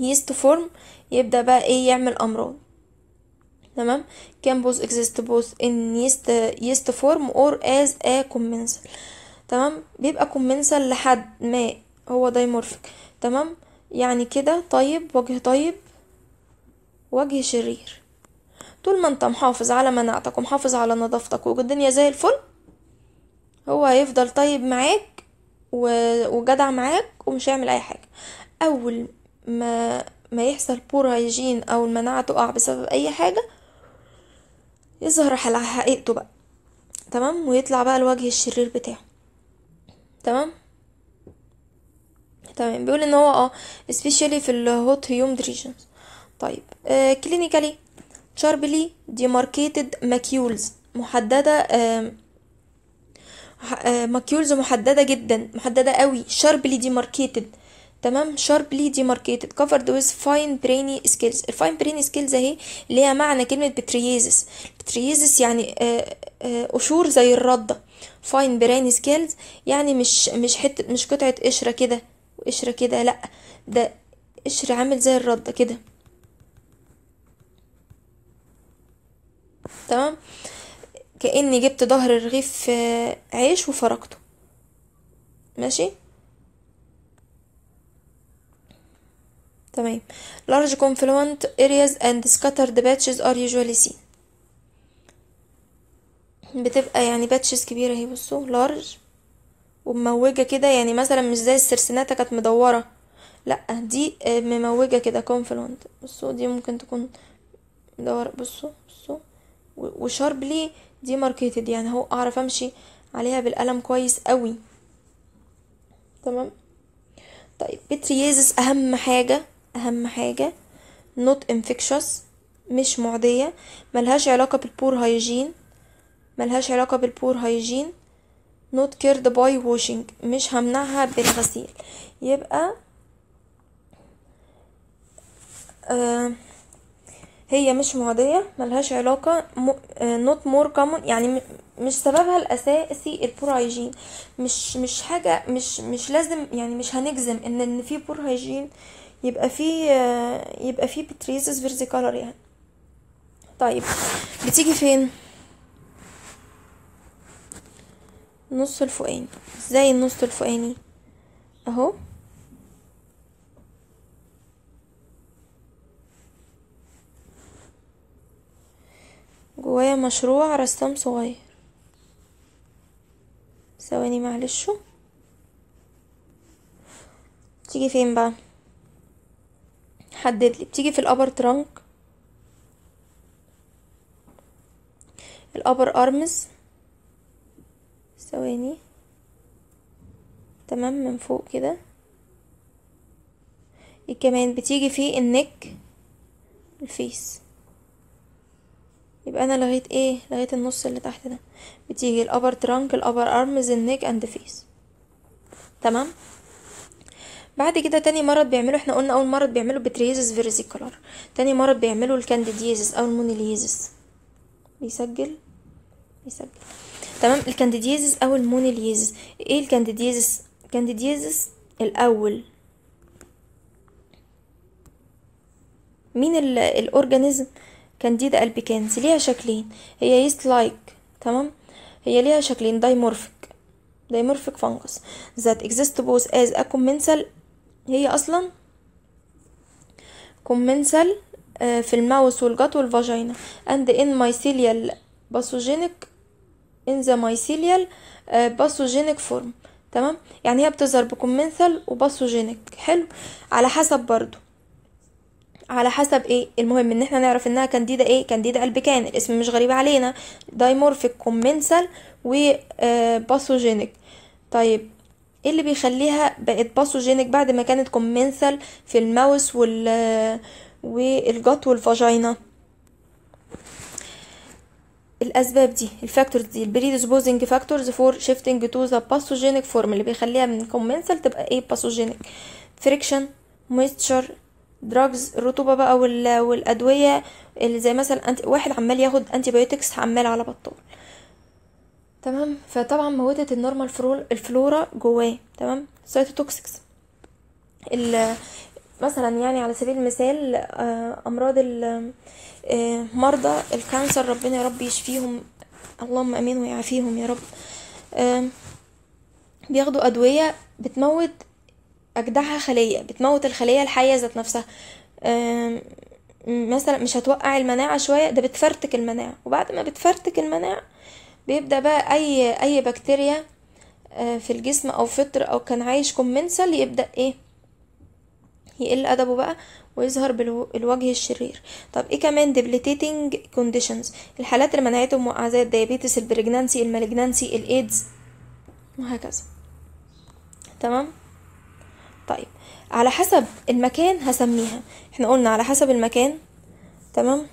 يست آه، فورم يبدا بقى ايه يعمل امراض تمام كان بوز اكزيست بوز ان يست يست فورم اور از ا كومنسال تمام بيبقى كومنسال لحد ما هو دايمورفيك تمام يعني كده طيب وجه طيب وجه شرير طول ما انت محافظ على مناعتك ومحافظ على نظافتك والدنيا زي الفل هو هيفضل طيب معاك وجدع معاك ومش هيعمل اي حاجه اول ما ما يحصل بور هيجين او المناعه تقع بسبب اي حاجه يظهر على حقيقته بقى تمام ويطلع بقى الوجه الشرير بتاعه تمام تمام بيقول ان هو اه especially في الهوت هيومد ريجنز طيب كلينيكالي آه شاربلي ديماركيتد ماكيولز محددة ماكيولز محددة جدا محددة قوي شاربلي ديماركيتد تمام شاربلي ديماركيتد كفرد ويز فاين بريني سكيلز الفاين بريني سكيلز اهي ليها معنى كلمه بتريزس بتريزس يعني قشور زي الرده فاين بريني سكيلز يعني مش مش حته مش قطعه قشره كده قشرة كده لا ده قشر عامل زي الرده كده تمام كأني جبت ظهر رغيف عيش وفركته ماشي تمام large confluent areas and scattered batches are usually seen بتبقى يعني باتشز كبيرة اهي بصوا لارج ومموجة كده يعني مثلا مش زي السرسناتا كانت مدورة لأ دي آه، مموجة كده confluent بصوا دي ممكن تكون مدورة بصوا وشاربلي دي ماركيتد يعني هو اعرف امشي عليها بالقلم كويس قوي تمام طيب بترييزس اهم حاجة اهم حاجة نوت انفكشوس مش معدية ملهاش علاقة بالبور هايجين ملهاش علاقة بالبور هايجين نوت كيرد باي واشنج مش همنعها بالغسيل يبقى آه هي مش معدية ملهاش علاقة آه، not more common يعني مش سببها الاساسي البور هايجين مش مش حاجة مش مش لازم يعني مش هنجزم ان ان في بور هايجين يبقى في آه، يبقى في بتريسس كالر يعني طيب بتيجي فين النص الفوقاني ازاي النص الفوقاني اهو جوايا مشروع رسام صغير ثواني معلش بتيجي فين بقى حدد لي بتيجي في الابر ترانك الابر ارمز ثواني تمام من فوق كده كمان بتيجي في النك الفيس يبقى انا لغيت ايه لغيت النص اللي تحت ده بتيجي الابر ترانك الابر ارمز النيك اند فيس تمام بعد كده تاني مرض بيعمله احنا قلنا اول مرض بيعمله بتريزس فيرزيكولار تاني مرض بيعمله الكانديديزس او المونيليزس بيسجل بيسجل تمام الكانديديزس او المونيليزس ايه الكانديديزس كانديديزس الاول مين الاورجانيزم كانديدا البيكانس ليها شكلين هي يست لايك تمام هي ليها شكلين دايمورفيك دايمورفيك فانجس ذات اكزيست بوس از ا كومنسال هي اصلا كومنسال آه، في الماوس والجات والفاجينا اند ان mycelial باثوجينيك ان ذا mycelial باثوجينيك آه، فورم تمام يعني هي بتظهر بكومنسال وباثوجينيك حلو على حسب برضو على حسب ايه المهم ان احنا نعرف انها كانديدا ايه كانديدا البكان الاسم مش غريب علينا دايمورفيك كومنسال وباثوجينيك آه، طيب ايه اللي بيخليها بقت باثوجينيك بعد ما كانت كومنسال في الماوس وال آه، والجات والفاجينا الاسباب دي الفاكتورز دي البريدسبوزنج فاكتورز فور شيفتنج تو ذا باثوجينيك فورم اللي بيخليها من كومنسال تبقى ايه باثوجينيك فريكشن moisture دراجز الرطوبه بقى وال... والادويه اللي زي مثلا أنت واحد عمال ياخد انتي بايوتكس عمال على بطال تمام فطبعا موتت النورمال الفلورا جواه تمام سايتوتوكسكس مثلا يعني على سبيل المثال آه، امراض ال... آه، مرضى الكانسر ربنا يا رب يشفيهم اللهم امين ويعافيهم يا رب آه، بياخدوا ادويه بتموت أجدعها خلية بتموت الخلية الحية ذات نفسها مثلا مش هتوقع المناعة شوية ده بتفرتك المناعة وبعد ما بتفرتك المناعة بيبدأ بقى أي أي بكتيريا آه، في الجسم أو فطر أو كان عايش كومنسل يبدأ إيه يقل أدبه بقى ويظهر بالوجه الشرير طب ايه كمان ديبليتيتنج كونديشنز الحالات اللي منعتهم موقعة زي الديابيتس البريجنانسي المالجنانسي الايدز وهكذا تمام طيب على حسب المكان هسميها احنا قلنا على حسب المكان تمام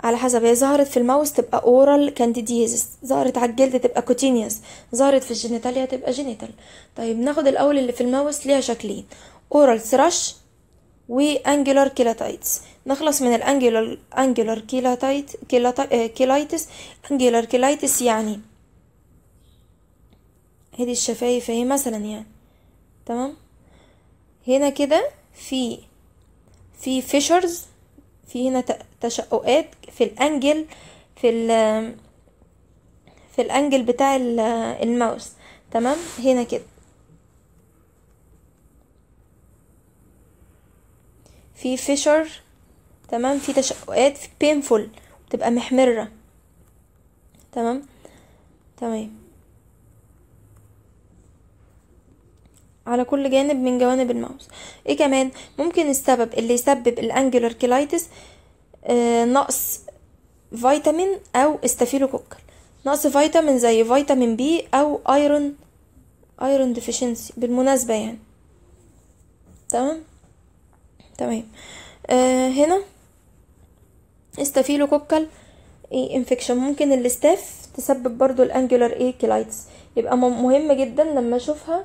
على حسب هي ظهرت في الماوس تبقى اورال كانديديزس ظهرت على الجلد تبقى كوتينيوس ظهرت في الجينيتاليا تبقى جينيتال طيب ناخد الاول اللي في الماوس ليها شكلين اورال ثراش وانجلر كيلاتايتس نخلص من الانجلر انجلر كيلاتايت كيلاتا... كيلايتس انجلر كيلايتس يعني هذه الشفايف اهي مثلا يعني تمام هنا كده في في فيشرز في هنا تشققات في الانجل في ال في الانجل بتاع الماوس تمام هنا كده في فيشر تمام في تشققات في بينفول بتبقى محمره تمام تمام على كل جانب من جوانب الماوس ايه كمان ممكن السبب اللي يسبب الانجلر كيلايتس آه، نقص فيتامين او استافيلوكوكل نقص فيتامين زي فيتامين بي او ايرون ايرون ديفيشنسي بالمناسبه يعني تمام تمام آه هنا استافيلوكوكل ايه انفكشن ممكن الاستاف تسبب برضو الانجولار ايه كيلايتس يبقى مهم جدا لما اشوفها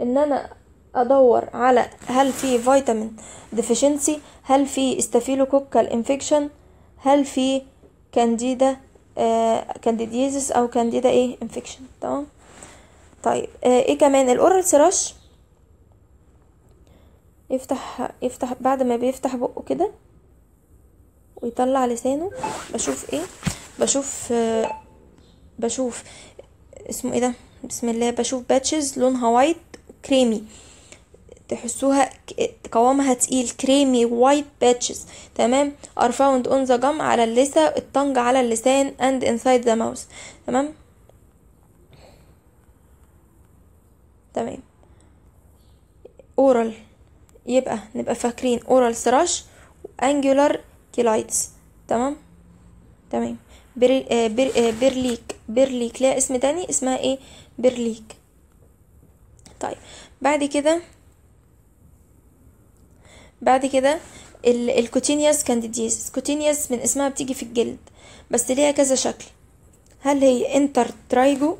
ان انا ادور على هل في فيتامين ديفيشنسي هل في استافيلوكوكال انفكشن هل في كانديدا آه، كانديديزيس او كانديدا ايه انفكشن تمام طيب آه، ايه كمان الاورال سراش يفتح يفتح بعد ما بيفتح بقه كده ويطلع لسانه بشوف ايه بشوف آه، بشوف اسمه ايه ده بسم الله بشوف باتشز لونها وايت كريمي تحسوها قوامها تقيل كريمي وايت باتشز تمام ار فاوند اون ذا جم على اللثه الطنج على اللسان اند انسايد ذا ماوث تمام تمام اورال يبقى نبقى فاكرين اورال سراش وانجولار كيلايتس تمام تمام بير آه، بير آه، بيرليك بيرليك ليها اسم تاني اسمها ايه بيرليك طيب بعد كده بعد كده الكوتينيوس كانديديز كوتينيوس من اسمها بتيجي في الجلد بس ليها كذا شكل هل هي انتر ترايجو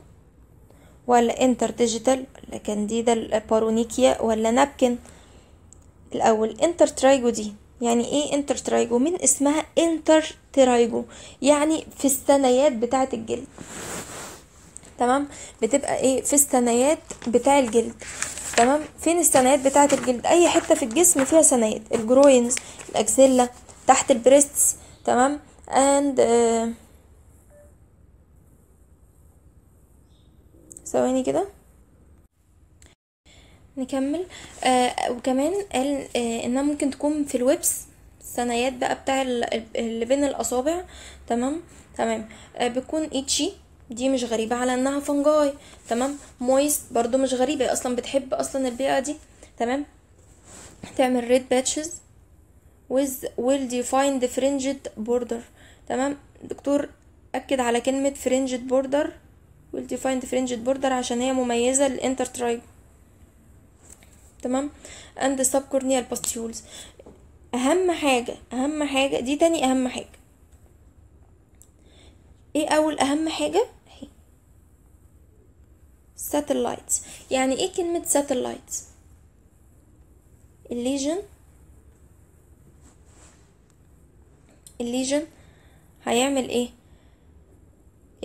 ولا انتر ديجيتال ولا كانديدا بارونيكيا ولا نابكن الاول انتر ترايجو دي يعني ايه انتر ترايجو من اسمها انتر ترايجو يعني في الثنايات بتاعه الجلد تمام بتبقى ايه في الثنايات بتاع الجلد تمام فين الثنايات بتاعه الجلد اي حته في الجسم فيها ثنايات الجروينز الاكسيلا تحت البريستس تمام اند آه، ثواني كده نكمل آه وكمان قال آه انها ممكن تكون في الويبس ثنايات بقى بتاع اللي بين الاصابع تمام تمام آه بتكون ايتشي دي مش غريبة على انها فنجاي تمام مويست برضو مش غريبة اصلا بتحب اصلا البيئة دي تمام تعمل ريد باتشز with well defined fringed border تمام دكتور اكد على كلمة fringed border well defined fringed border عشان هي مميزة للانتر ترايب تمام and subcorneal pustules اهم حاجة اهم حاجة دي تاني اهم حاجة ايه اول اهم حاجة ساتلايت يعني ايه كلمة ساتلايت الليجن الليجن هيعمل ايه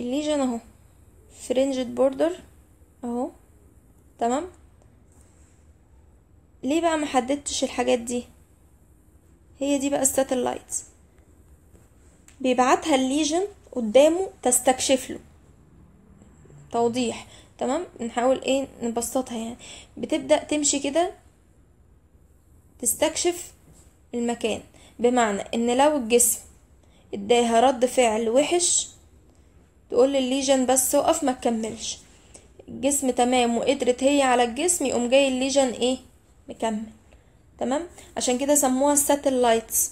الليجن اهو فرنجد بوردر اهو تمام ليه بقى محددتش الحاجات دي هي دي بقى الساتلايت بيبعتها الليجن قدامه تستكشف له توضيح تمام نحاول ايه نبسطها يعني بتبدا تمشي كده تستكشف المكان بمعنى ان لو الجسم اداها رد فعل وحش تقول للليجن بس اقف ما تكملش الجسم تمام وقدرت هي على الجسم يقوم جاي الليجن ايه مكمل تمام عشان كده سموها الساتلايتس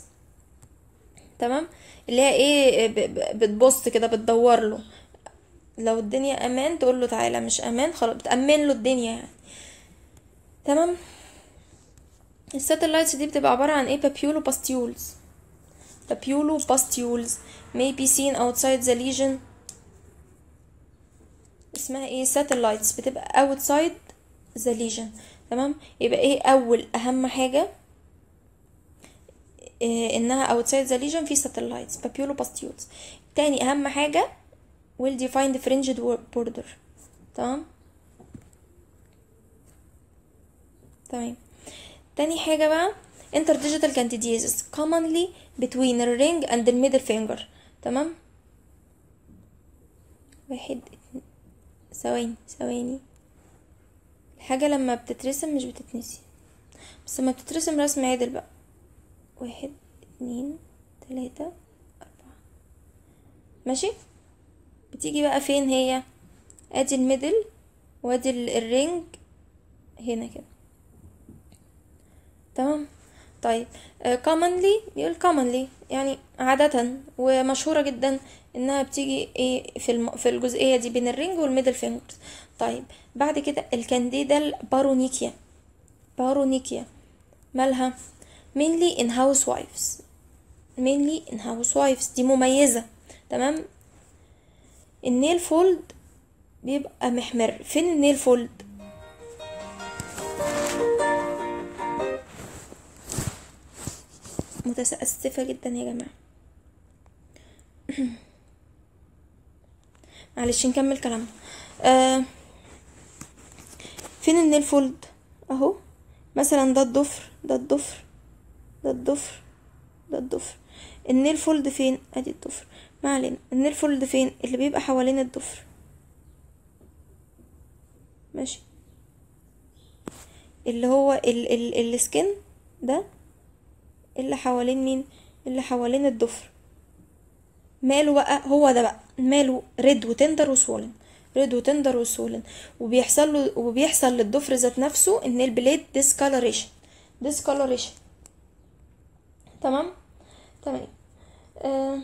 تمام اللي هي ايه بتبص كده بتدور له لو الدنيا امان تقول له تعالى مش امان خلاص بتامن له الدنيا يعني تمام الساتلايتس دي بتبقى عباره عن ايه بابيولو باستيولز بابيولو باستيولز may be seen outside the lesion اسمها ايه ساتلايتس بتبقى outside the lesion تمام يبقى ايه اول اهم حاجه إيه انها outside the lesion في ساتلايتس بابيولو باستيولز تاني اهم حاجه will define the fringed border تمام تمام طيب. تاني حاجة بقى interdigital candidiasis commonly between the ring and the middle finger تمام واحد ثواني ثواني الحاجة لما بتترسم مش بتتنسي بس لما بتترسم رسم عادل بقى واحد اتنين تلاتة أربعة ماشي تيجي بقى فين هي ادي الميدل وادي الرينج هنا كده تمام طيب uh, بيقول كومنلي يعني عادة ومشهورة جدا انها بتيجي ايه في الم... في الجزئية دي بين الرينج والميدل فينجرز طيب بعد كده الكانديدا البارونيكيا بارونيكيا مالها mainly in مينلي mainly in وايفز دي مميزة تمام النيل فولد بيبقى محمر فين النيل فولد متأسفة جدا يا جماعة معلش نكمل كلامنا آه فين النيل فولد اهو مثلا ده الضفر ده الضفر ده الضفر ده الضفر النيل فولد فين ادي الضفر ما علينا النيل فين اللي بيبقى حوالين الضفر ماشي اللي هو ال ال السكن ده اللي حوالين مين اللي حوالين الضفر ماله بقى هو ده بقى ماله ريد وتندر وسولن ريد وتندر وسولن وبيحصل له وبيحصل للضفر ذات نفسه ان البليد ديسكالوريشن ديسكالوريشن تمام تمام آه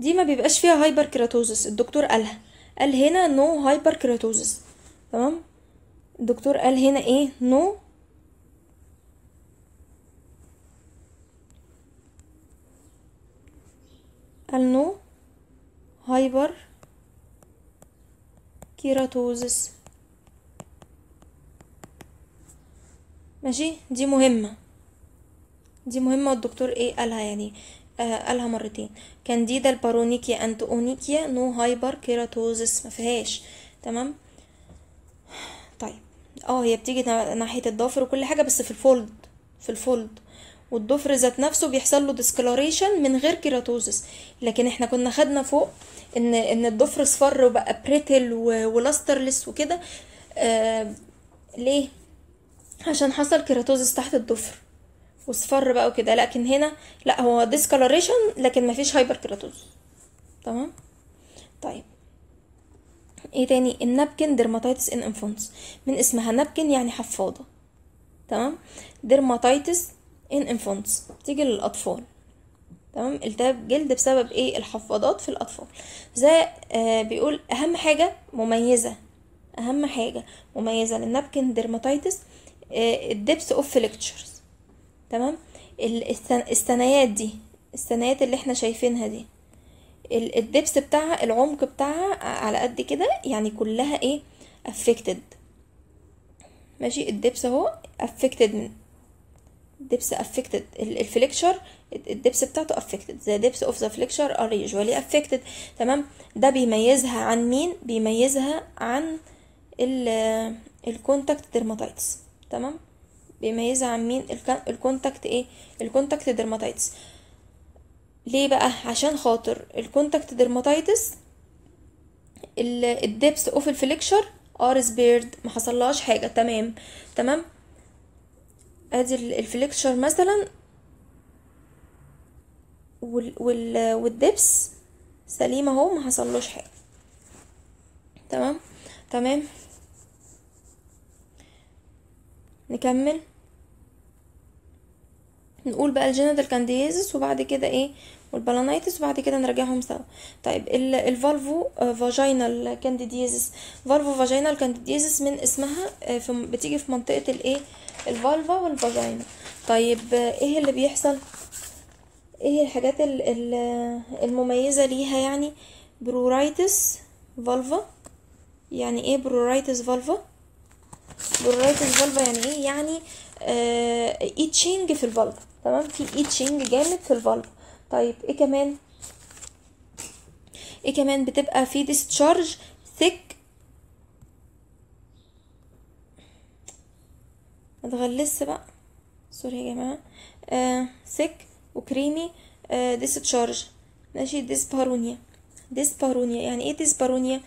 دي ما بيبقاش فيها هايبر كيراتوزس الدكتور قالها قال هنا نو هايبر كيراتوزس تمام الدكتور قال هنا ايه نو قال نو هايبر كيراتوزس ماشي دي مهمة دي مهمة والدكتور ايه قالها يعني آه، قالها مرتين كانديدا البارونيكيا انتونيكيا نو هايبر كيراتوزس ما فيهاش تمام طيب اه هي بتيجي ناحيه الضفر وكل حاجه بس في الفولد في الفولد والضفر ذات نفسه بيحصل له ديسكلوريشن من غير كيراتوزس لكن احنا كنا خدنا فوق ان ان الضفر اصفر وبقى بريتل ولاسترلس وكده آه ليه عشان حصل كيراتوزس تحت الضفر وصفر بقى وكده لكن هنا لا هو discoloration لكن مفيش هايبر كيراتوز تمام طيب ايه تاني النابكن ديرماتيتس ان انفونس من اسمها نابكن يعني حفاضه تمام ديرماتيتس ان انفونس بتيجي للاطفال تمام التهاب جلد بسبب ايه الحفاضات في الاطفال زي آه بيقول اهم حاجه مميزه اهم حاجه مميزه للنابكن ديرماتيتس آه الدبس اوف ليكتشرز تمام الثنايات دي الثنايات اللي احنا شايفينها دي الدبس بتاعها العمق بتاعها على قد كده يعني كلها ايه افكتد ماشي الدبس اهو افكتد دبس افكتد الفليكشر الدبس بتاعته افكتد زي دبس اوف ذا فليكشر ار يوجوالي افكتد تمام ده بيميزها عن مين بيميزها عن الكونتاكت ديرماتايتس تمام بيميزها عن مين الكونتاكت ايه الكونتاكت ديرماتايتس ليه بقى عشان خاطر الكونتاكت ديرماتايتس الدبس اوف الفليكشر ار سبيرد ما حصلهاش حاجه تمام تمام ادي الفليكشر مثلا وال وال والدبس سليم اهو ما حصلوش حاجه تمام تمام نكمل نقول بقى الجينيتال كانديازيس وبعد كده ايه والبلانيتس وبعد كده نراجعهم سوا طيب الفالفو فاجينال كانديديزس فالفو فاجينال كانديديزس من اسمها آه، في بتيجي في منطقه الايه الفالفا والفاجينا طيب آه، ايه اللي بيحصل ايه الحاجات المميزه ليها يعني برورايتس فالفا يعني ايه برورايتس فالفا بلورايتس فالفا يعني ايه يعني آه ايتشينج في الفالفا تمام في ايتشينج جامد في الفالفا طيب ايه كمان ايه كمان بتبقى في ديسشارج ثيك اتغلس بقى سوري يا جماعه آه ثيك وكريمي آه ماشي ديسبارونيا ديسبارونيا يعني ايه ديسبارونيا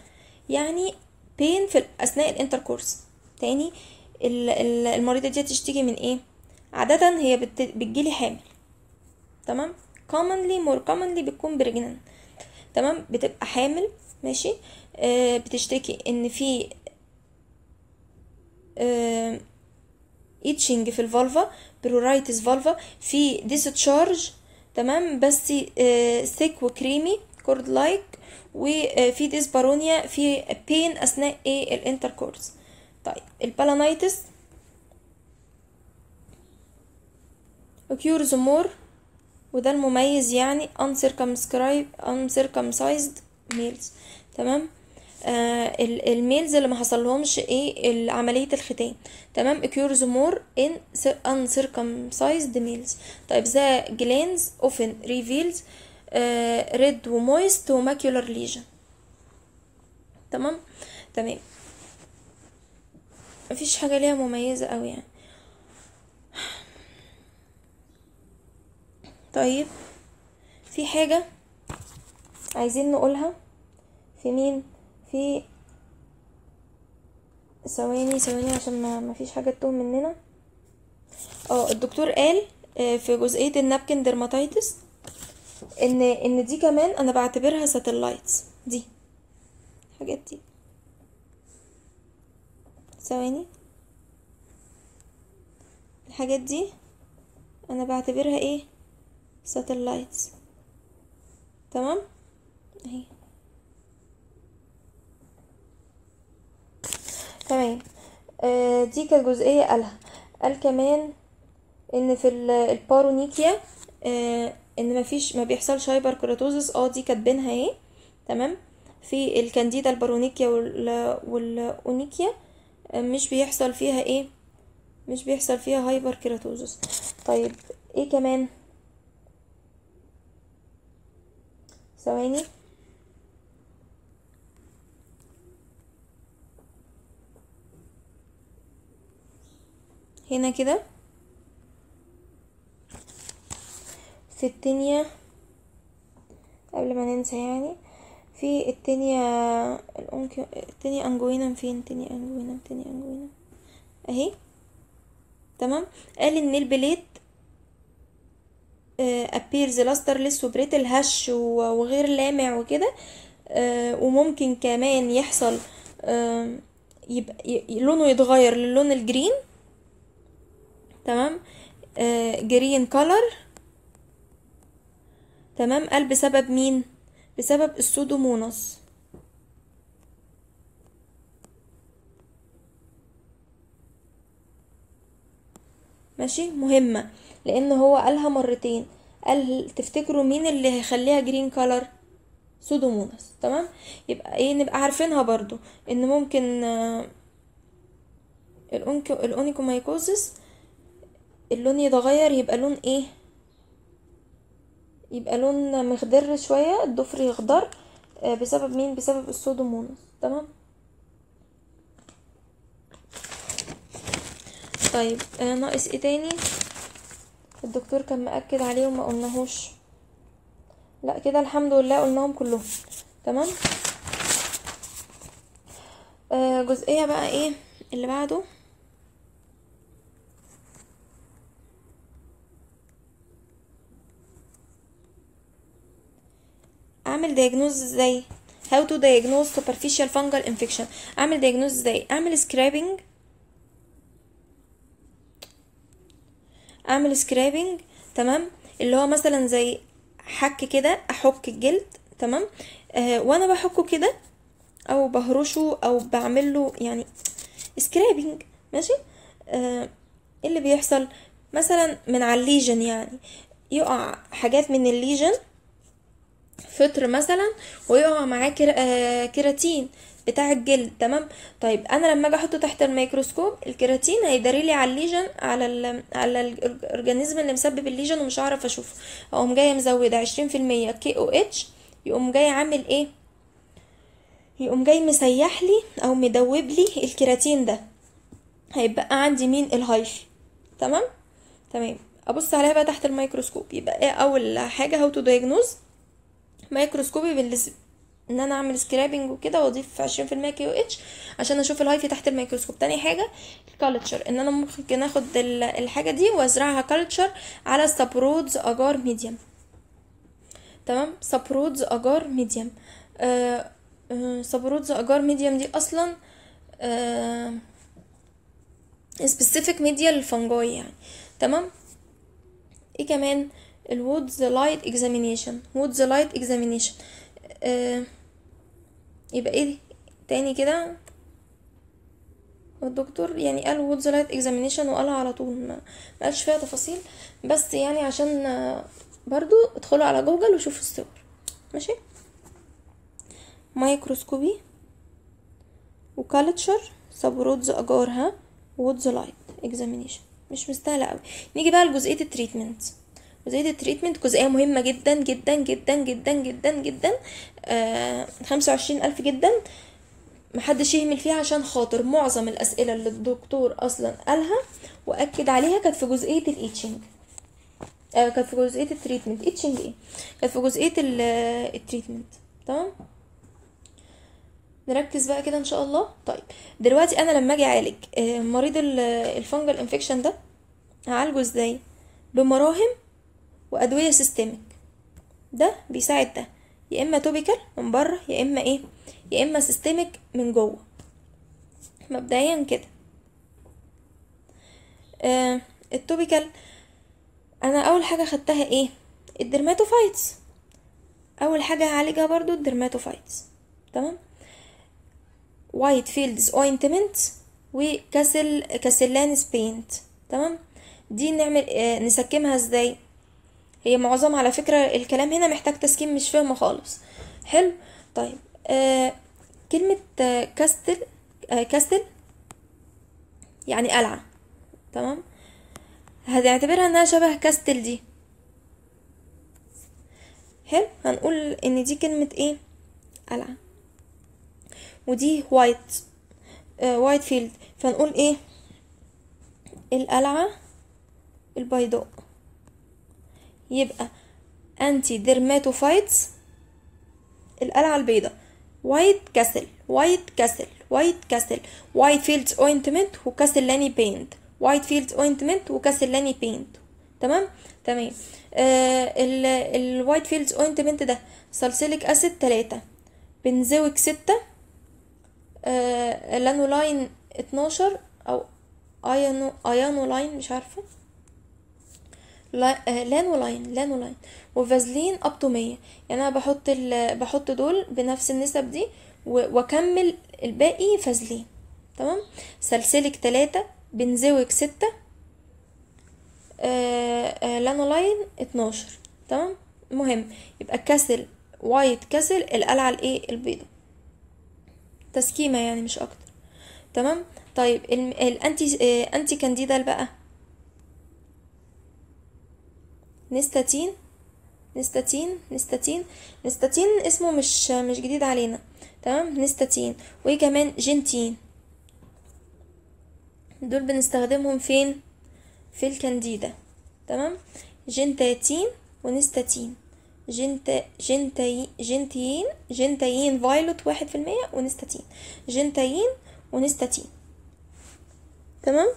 يعني بين في اثناء الانتركورس تاني المريضه دي هتشتكي من ايه عاده هي بتجيلي حامل تمام commonly more commonly بتكون برجنان تمام بتبقى حامل ماشي آه، بتشتكي ان في آه في الفالفا برورايتس فالفا في ديسشارج تمام بس سيك وكريمي كورد لايك وفي ديسبارونيا في بين اثناء ايه الانتركورس طيب البالانايتس occurs more وده المميز يعني uncircumscribed uncircumcised males تمام آه الميلز اللي ما حصلهمش ايه عملية الختان تمام occurs more in uncircumcised males طيب the glands often reveals آه red وmoist وmacular lesion تمام تمام مفيش حاجة ليها مميزة قوي يعني طيب في حاجة عايزين نقولها في مين في ثواني ثواني عشان ما مفيش حاجة تتوه مننا اه الدكتور قال آه، في جزئية النابكن ديرماتايتس ان ان دي كمان انا بعتبرها ساتلايتس دي الحاجات دي ثواني الحاجات دي انا بعتبرها ايه ساتلايتس تمام اهي تمام آه دي كانت جزئيه قالها قال كمان ان في البارونيكيا آه ان مفيش ما بيحصلش هايبر كراتوزس اه دي كاتبينها ايه تمام في الكانديدا البارونيكيا والاونيكيا مش بيحصل فيها ايه مش بيحصل فيها هايبر كيراتوزس طيب ايه كمان ثواني هنا كده في قبل ما ننسى يعني في التانية الأنكي التانية أنجوينا فين تانية أنجوينا تانية أنجوينا أهي تمام قال إن البليت أبيرز لاسترلس وبريتل هش وغير لامع وكده آه، وممكن كمان يحصل آه، يبقى لونه يتغير للون الجرين تمام جرين آه، كولر تمام قال بسبب مين بسبب السودوموناس ماشي مهمة لان هو قالها مرتين قال تفتكروا مين اللي هيخليها جرين كولر سودوموناس تمام يبقى ايه نبقى عارفينها برضو ان ممكن آه، الأونيكومايكوزيس اللون يتغير يبقى لون ايه يبقى لون مخضر شوية الضفر يخضر آه، بسبب مين بسبب السودومونس تمام طيب آه، ناقص ايه تاني الدكتور كان مأكد عليه وما قلناهوش لا كده الحمد لله قلناهم كلهم تمام آه جزئية بقى ايه اللي بعده اعمل دياجنوز ازاي how to diagnose superficial fungal infection اعمل دياجنوز ازاي اعمل scraping اعمل scraping تمام اللي هو مثلا زي حك كده احك الجلد تمام آه وانا بحكه كده او بهرشه او بعمله يعني سكرابينج ماشي آه إيه اللي بيحصل مثلا من على الليجن يعني يقع حاجات من الليجن فطر مثلا ويقع معاه آه، كيراتين بتاع الجلد تمام طيب انا لما اجي احطه تحت الميكروسكوب الكيراتين هيداري لي على الليجن على ال على الاورجانيزم اللي مسبب الليجن ومش هعرف اشوفه اقوم جايه مزوده عشرين في المية كي او اتش يقوم جاي عامل ايه يقوم جاي مسيح لي او مدوب لي الكيراتين ده هيبقى عندي مين الهايفي تمام تمام ابص عليها بقى تحت الميكروسكوب يبقى ايه اول حاجه هاو تو دايجنوز مايكروسكوبي بالنسبه ان انا اعمل سكرابنج وكده واضيف 20% كيو اتش عشان اشوف الهايفي تحت الميكروسكوب تاني حاجه الكالتشر ان انا ممكن اخد الحاجه دي وازرعها كالتشر على سابرودز اجار ميديم تمام سابرودز اجار ميديم آه سابرودز آه، اجار ميديم دي اصلا سبيسيفيك آه، ميديا للفنجاي يعني تمام ايه كمان آه الوودز لايت اكزامينيشن وودز لايت اكزامينيشن يبقى ايه تاني كده الدكتور يعني قال وودز لايت اكزامينيشن وقالها على طول ما قالش فيها تفاصيل بس يعني عشان آه، برضو ادخلوا على جوجل وشوفوا الصور ماشي مايكروسكوبي وكالتشر سبورودز اجارها وودز لايت اكزامينيشن مش مستاهله قوي نيجي بقى لجزئيه التريتمنت وزيادة التريتمنت جزئيه مهمه جدا جدا جدا جدا جدا جدا آه، خمسة وعشرين ألف جدا محدش يهمل فيها عشان خاطر معظم الأسئلة اللي الدكتور أصلا قالها وأكد عليها كانت في جزئية الإيتشنج آه كانت في جزئية التريتمنت إيتشنج إيه كانت في جزئية التريتمنت آه، تمام نركز بقى كده ان شاء الله طيب دلوقتي انا لما اجي اعالج آه، مريض الفنجل انفكشن ده هعالجه ازاي بمراهم وادويه سيستميك ده بيساعد ده يا اما توبيكال من بره يا اما ايه يا اما سيستميك من جوه مبدئيا كده آه التوبيكال انا اول حاجه خدتها ايه الدرماتوفايتس اول حاجه هعالجها برضو الدرماتوفايتس تمام وايت فيلدز اوينتمنت وكاسل كاسلانس بينت تمام دي نعمل آه نسكمها ازاي هي معظم على فكرة الكلام هنا محتاج تسكين مش فاهمه خالص حلو طيب آه كلمة آه كاستل آه كاستل يعني قلعة تمام هنعتبرها انها شبه كاستل دي حلو هنقول ان دي كلمة ايه قلعة ودي وايت آه وايت فيلد فنقول ايه القلعة البيضاء يبقى أنتي ديرماتوفايتس القلعة البيضاء وايت كاسل وايت كاسل وايت كاسل وايت فيلدز اوينتمنت وكاسلاني بينت وايت فيلدز اوينتمنت وكاسلاني بينت تمام تمام آه الوايت فيلدز اوينتمنت ده سالسيليك اسيد تلاتة بنزويك ستة آه لانولاين اتناشر او ايانو ايانولاين مش عارفه آه، لان ولاين لان ولاين وفازلين اب تو 100 يعني انا بحط ال... بحط دول بنفس النسب دي واكمل الباقي فازلين تمام سلسلك 3 بنزوج 6 لانولاين 12 تمام مهم يبقى الكسل وايت كسل القلعه الايه البيضه تسكيمه يعني مش اكتر تمام طيب الانتي انتي كانديدال بقى نستاتين نستاتين نستاتين نستاتين اسمه مش مش جديد علينا تمام نستاتين وايه كمان جنتين دول بنستخدمهم فين في الكانديدا تمام جنتاتين ونستاتين جنت جنتي جنتين جنتين فايلوت واحد في المية ونستاتين جنتين ونستاتين تمام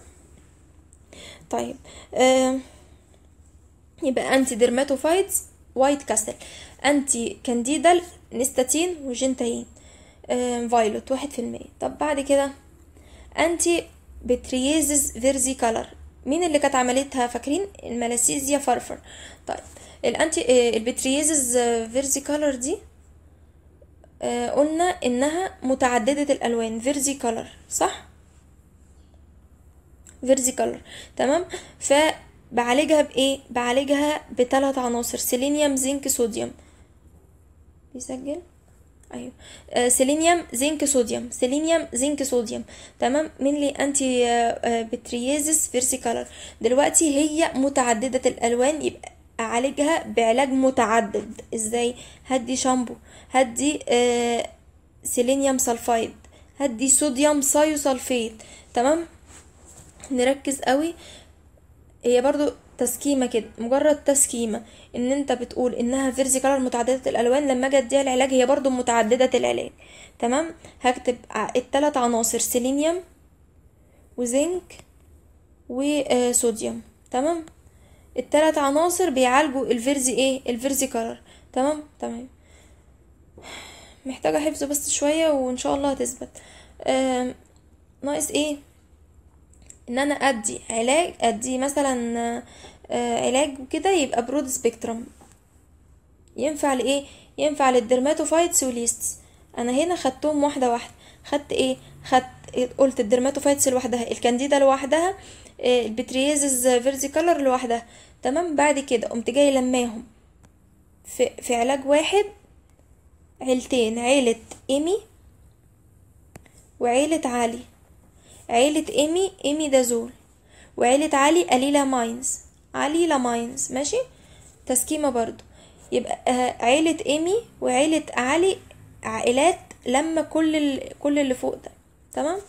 طيب آه يبقى انتي ديرماتوفايتس وايت كاسل انتي كانديدال نستاتين وجنتاين فايلوت واحد في المية طب بعد كده انتي بترييزز فيرزي كالر مين اللي كانت عملتها فاكرين الملاسيزيا فرفر طيب الانتي البترييزز فيرزي كالر دي آه، قلنا انها متعددة الالوان فيرزي كالر صح فيرزي كالر تمام ف بعالجها بايه بعالجها بثلاث عناصر سيلينيوم زنك صوديوم بيسجل ايوه آه سيلينيوم زنك صوديوم سيلينيوم زنك صوديوم تمام مينلي انتي آه فيرسي آه، فيرسيكالر دلوقتي هي متعدده الالوان يبقى اعالجها بعلاج متعدد ازاي هدي شامبو هدي آه سيلينيوم سلفايد هدي صوديوم سايوسلفيت تمام نركز قوي هي برضو تسكيمة كده مجرد تسكيمة ان انت بتقول انها فيرزي كلر متعددة الالوان لما اجي اديها العلاج هي برضو متعددة العلاج تمام هكتب التلات عناصر سيلينيوم وزنك وصوديوم تمام التلات عناصر بيعالجوا الفيرزي ايه الفيرزي كلر تمام تمام محتاجة حفظ بس شوية وان شاء الله هتثبت ناقص ايه ان انا ادي علاج ادي مثلا آه، علاج وكده يبقى برود سبيكترم ينفع لايه ينفع للدرماتوفايتس وليستس انا هنا خدتهم واحده واحده خدت ايه خدت قلت الدرماتوفايتس لوحدها الكانديدا لوحدها آه، البتريازز فيرزيكولر لوحدها تمام بعد كده قمت جاي لماهم في, في علاج واحد عيلتين عيلة ايمي وعيلة علي عيلة ايمي ايمي دازول وعيلة علي أليلا ماينز علي لا ماينز ماشي تسكيمة برضو يبقى آه، عيلة ايمي وعيلة علي عائلات لما كل كل اللي فوق ده تمام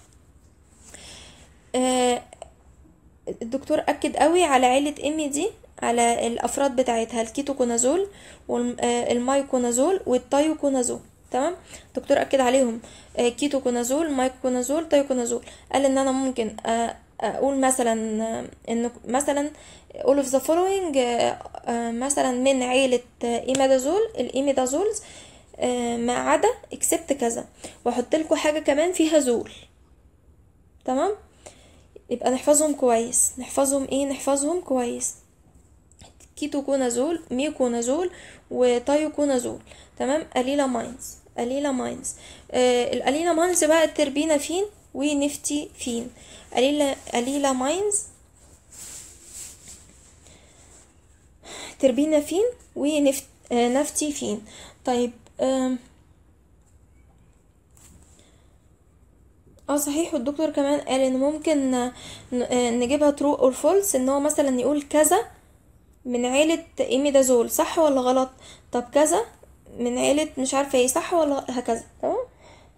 آه، الدكتور اكد قوي على عيلة ايمي دي على الافراد بتاعتها الكيتوكونازول والمايكونازول آه، والتايوكونازول تمام الدكتور اكد عليهم آه، كيتوكونازول مايكوكونازول تايكونازول قال ان انا ممكن آه، اقول مثلا آه، ان مثلا اول اوف ذا فولوينج مثلا من عيله ايميدازول الايميدازولز ما عدا اكسبت كذا واحط لكم حاجه كمان فيها زول تمام يبقى نحفظهم كويس نحفظهم ايه نحفظهم كويس كيتوكونازول ميكونازول وتايوكونازول تمام قليلة ماينز قليلة ماينز آه القليلة ماينز بقى التربينة فين ونفتي فين قليلة قليلة ماينز تربينا فين ونفتي آه، فين طيب آه اه صحيح والدكتور كمان قال ان ممكن آه، نجيبها ترو اور فولس ان هو مثلا يقول كذا من عيلة ايميدازول صح ولا غلط طب كذا من عيلة مش عارفة ايه صح ولا هكذا تمام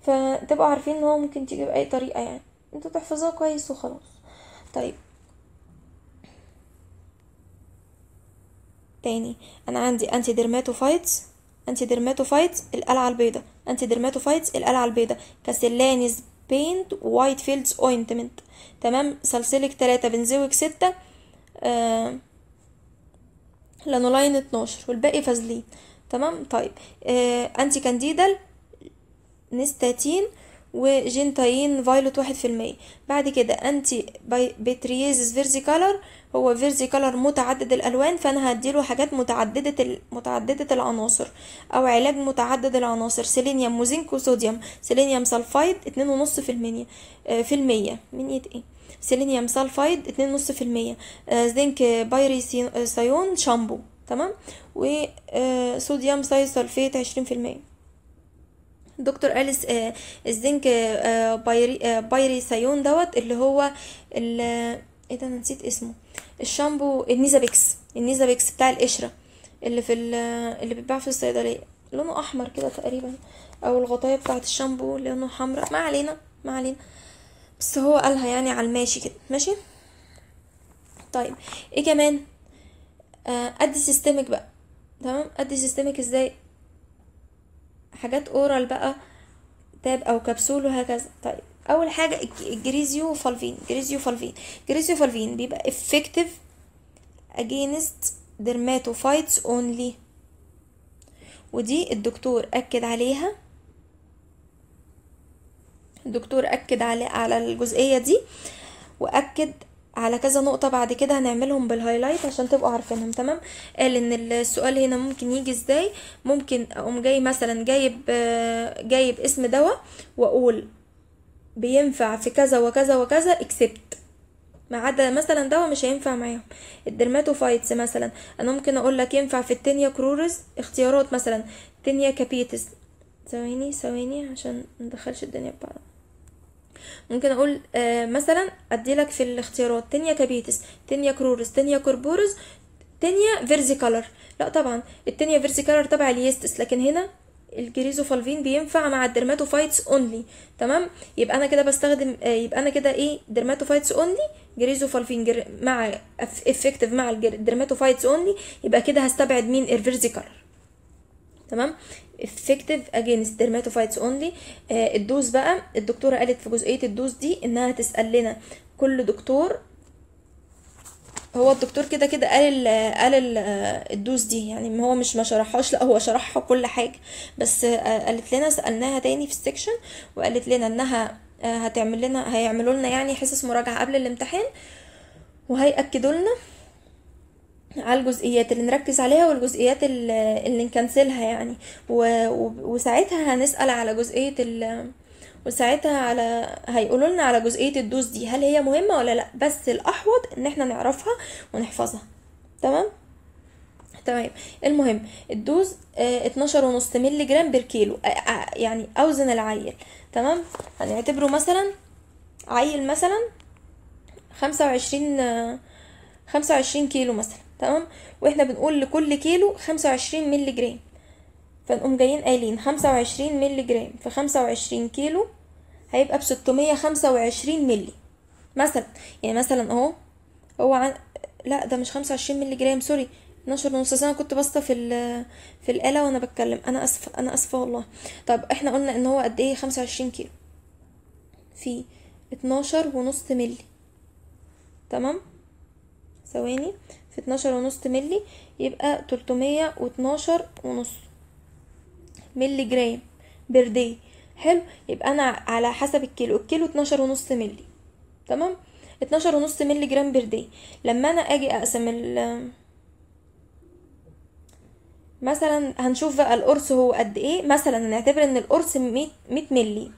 فتبقوا عارفين ان هو ممكن تيجي بأي طريقة يعني انتوا تحفظوها كويس وخلاص طيب تاني انا عندي انتي ديرماتوفايتس انتي ديرماتوفايتس القلعة البيضاء انتي ديرماتوفايتس القلعة البيضاء كاسلانيز بينت وايت فيلدز اوينتمنت تمام سلسلك تلاتة بنزويك ستة آه لانولاين اتناشر والباقي فازلين تمام طيب آه، انتي كانديدال نستاتين وجينتاين فايلوت واحد في المية بعد كده انتي بتريازيس فيرزي كالر هو فيرزي كالر متعدد الالوان فانا هديله حاجات متعدده متعدده العناصر او علاج متعدد العناصر سيلينيوم وزنك وصوديوم سيلينيوم سلفايد اتنين ونص في المية آه، في المية من ايه سيلينيوم سلفايد اتنين ونص في المية آه، زنك بايريسيون شامبو تمام وصوديوم آه، سايسلفيت عشرين في المية دكتور أليس آه، الزنك آه، بايري, بايري سايون دوت اللي هو ايه ده انا نسيت اسمه الشامبو النيزابيكس النيزابيكس بتاع القشره اللي في اللي بيتباع في الصيدليه لونه احمر كده تقريبا او الغطايه بتاعه الشامبو لونه حمراء ما علينا ما علينا بس هو قالها يعني على الماشي كده ماشي طيب ايه كمان آه، ادي سيستمك بقى تمام ادي سيستمك ازاي حاجات اورال بقى تاب او كبسول وهكذا طيب اول حاجه الجريزيو فالفين جريزيو فالفين جريزيو فالفين بيبقى افكتيف اجينست درماتوفايتس اونلي ودي الدكتور اكد عليها الدكتور اكد على على الجزئيه دي واكد على كذا نقطة بعد كده هنعملهم بالهايلايت عشان تبقوا عارفينهم تمام قال ان السؤال هنا ممكن يجي ازاي ممكن اقوم جاي مثلا جايب آه، جايب اسم دواء واقول بينفع في كذا وكذا وكذا اكسبت ما عدا مثلا دواء مش هينفع معاهم الدرماتوفايتس مثلا انا ممكن اقول لك ينفع في التينيا كرورز اختيارات مثلا تينيا كابيتس ثواني ثواني عشان مندخلش الدنيا ببعض ممكن اقول مثلا آه، مثلا اديلك في الاختيارات تينيا كابيتس تينيا كرورس تينيا كوربورس تينيا كولر لا طبعا التينيا كولر تبع اليستس لكن هنا الجريزوفالفين بينفع مع الدرماتوفايتس اونلي تمام يبقى انا كده بستخدم آه، يبقى انا كده ايه درماتوفايتس اونلي جريزوفالفين جر... مع افكتيف مع الدرماتوفايتس اونلي يبقى كده هستبعد مين الفيرزي كولر تمام افكتيف اجينست dermatophytes اونلي آه، الدوز بقى الدكتورة قالت في جزئية الدوز دي انها تسأل لنا كل دكتور هو الدكتور كده كده قال الـ قال الـ آه، الدوز دي يعني هو مش ما شرحهاش لا هو شرحها كل حاجه بس آه، قالت لنا سالناها تاني في السكشن وقالت لنا انها هتعمل لنا هيعملوا لنا يعني حصص مراجعه قبل الامتحان وهيأكدوا لنا على الجزئيات اللي نركز عليها والجزئيات اللي نكنسلها يعني وساعتها هنسأل على جزئية ال وساعتها على هيقولوا لنا على جزئيه الدوز دي هل هي مهمه ولا لا بس الاحوط ان احنا نعرفها ونحفظها تمام تمام المهم الدوز اه 12 ونص مللي جرام بالكيلو اه اه يعني اوزن العيل تمام هنعتبره مثلا عيل مثلا خمسة وعشرين آه، خمسة وعشرين كيلو مثلا تمام واحنا بنقول لكل كيلو خمسة وعشرين جرام فنقوم جايين قايلين خمسة وعشرين جرام في خمسة وعشرين كيلو هيبقى بستمية خمسة وعشرين مثلا يعني مثلا اهو هو عن... لا ده مش خمسة وعشرين جرام سوري اتناشر ونص انا كنت باصه في في الاله وانا بتكلم انا اسفه انا اسفه والله طب احنا قلنا ان هو قد ايه خمسة وعشرين كيلو في اتناشر ونص مللي تمام ثواني في اتناشر ونص ملي يبقى تلتمية واتناشر ونص ملي جرام بردي حلو يبقى انا على حسب الكيلو الكيلو اتناشر ونص ملي تمام اتناشر ونص ملي جرام بردي لما انا اجي اقسم ال مثلا هنشوف بقى القرص هو قد ايه مثلا نعتبر ان القرص مية ملي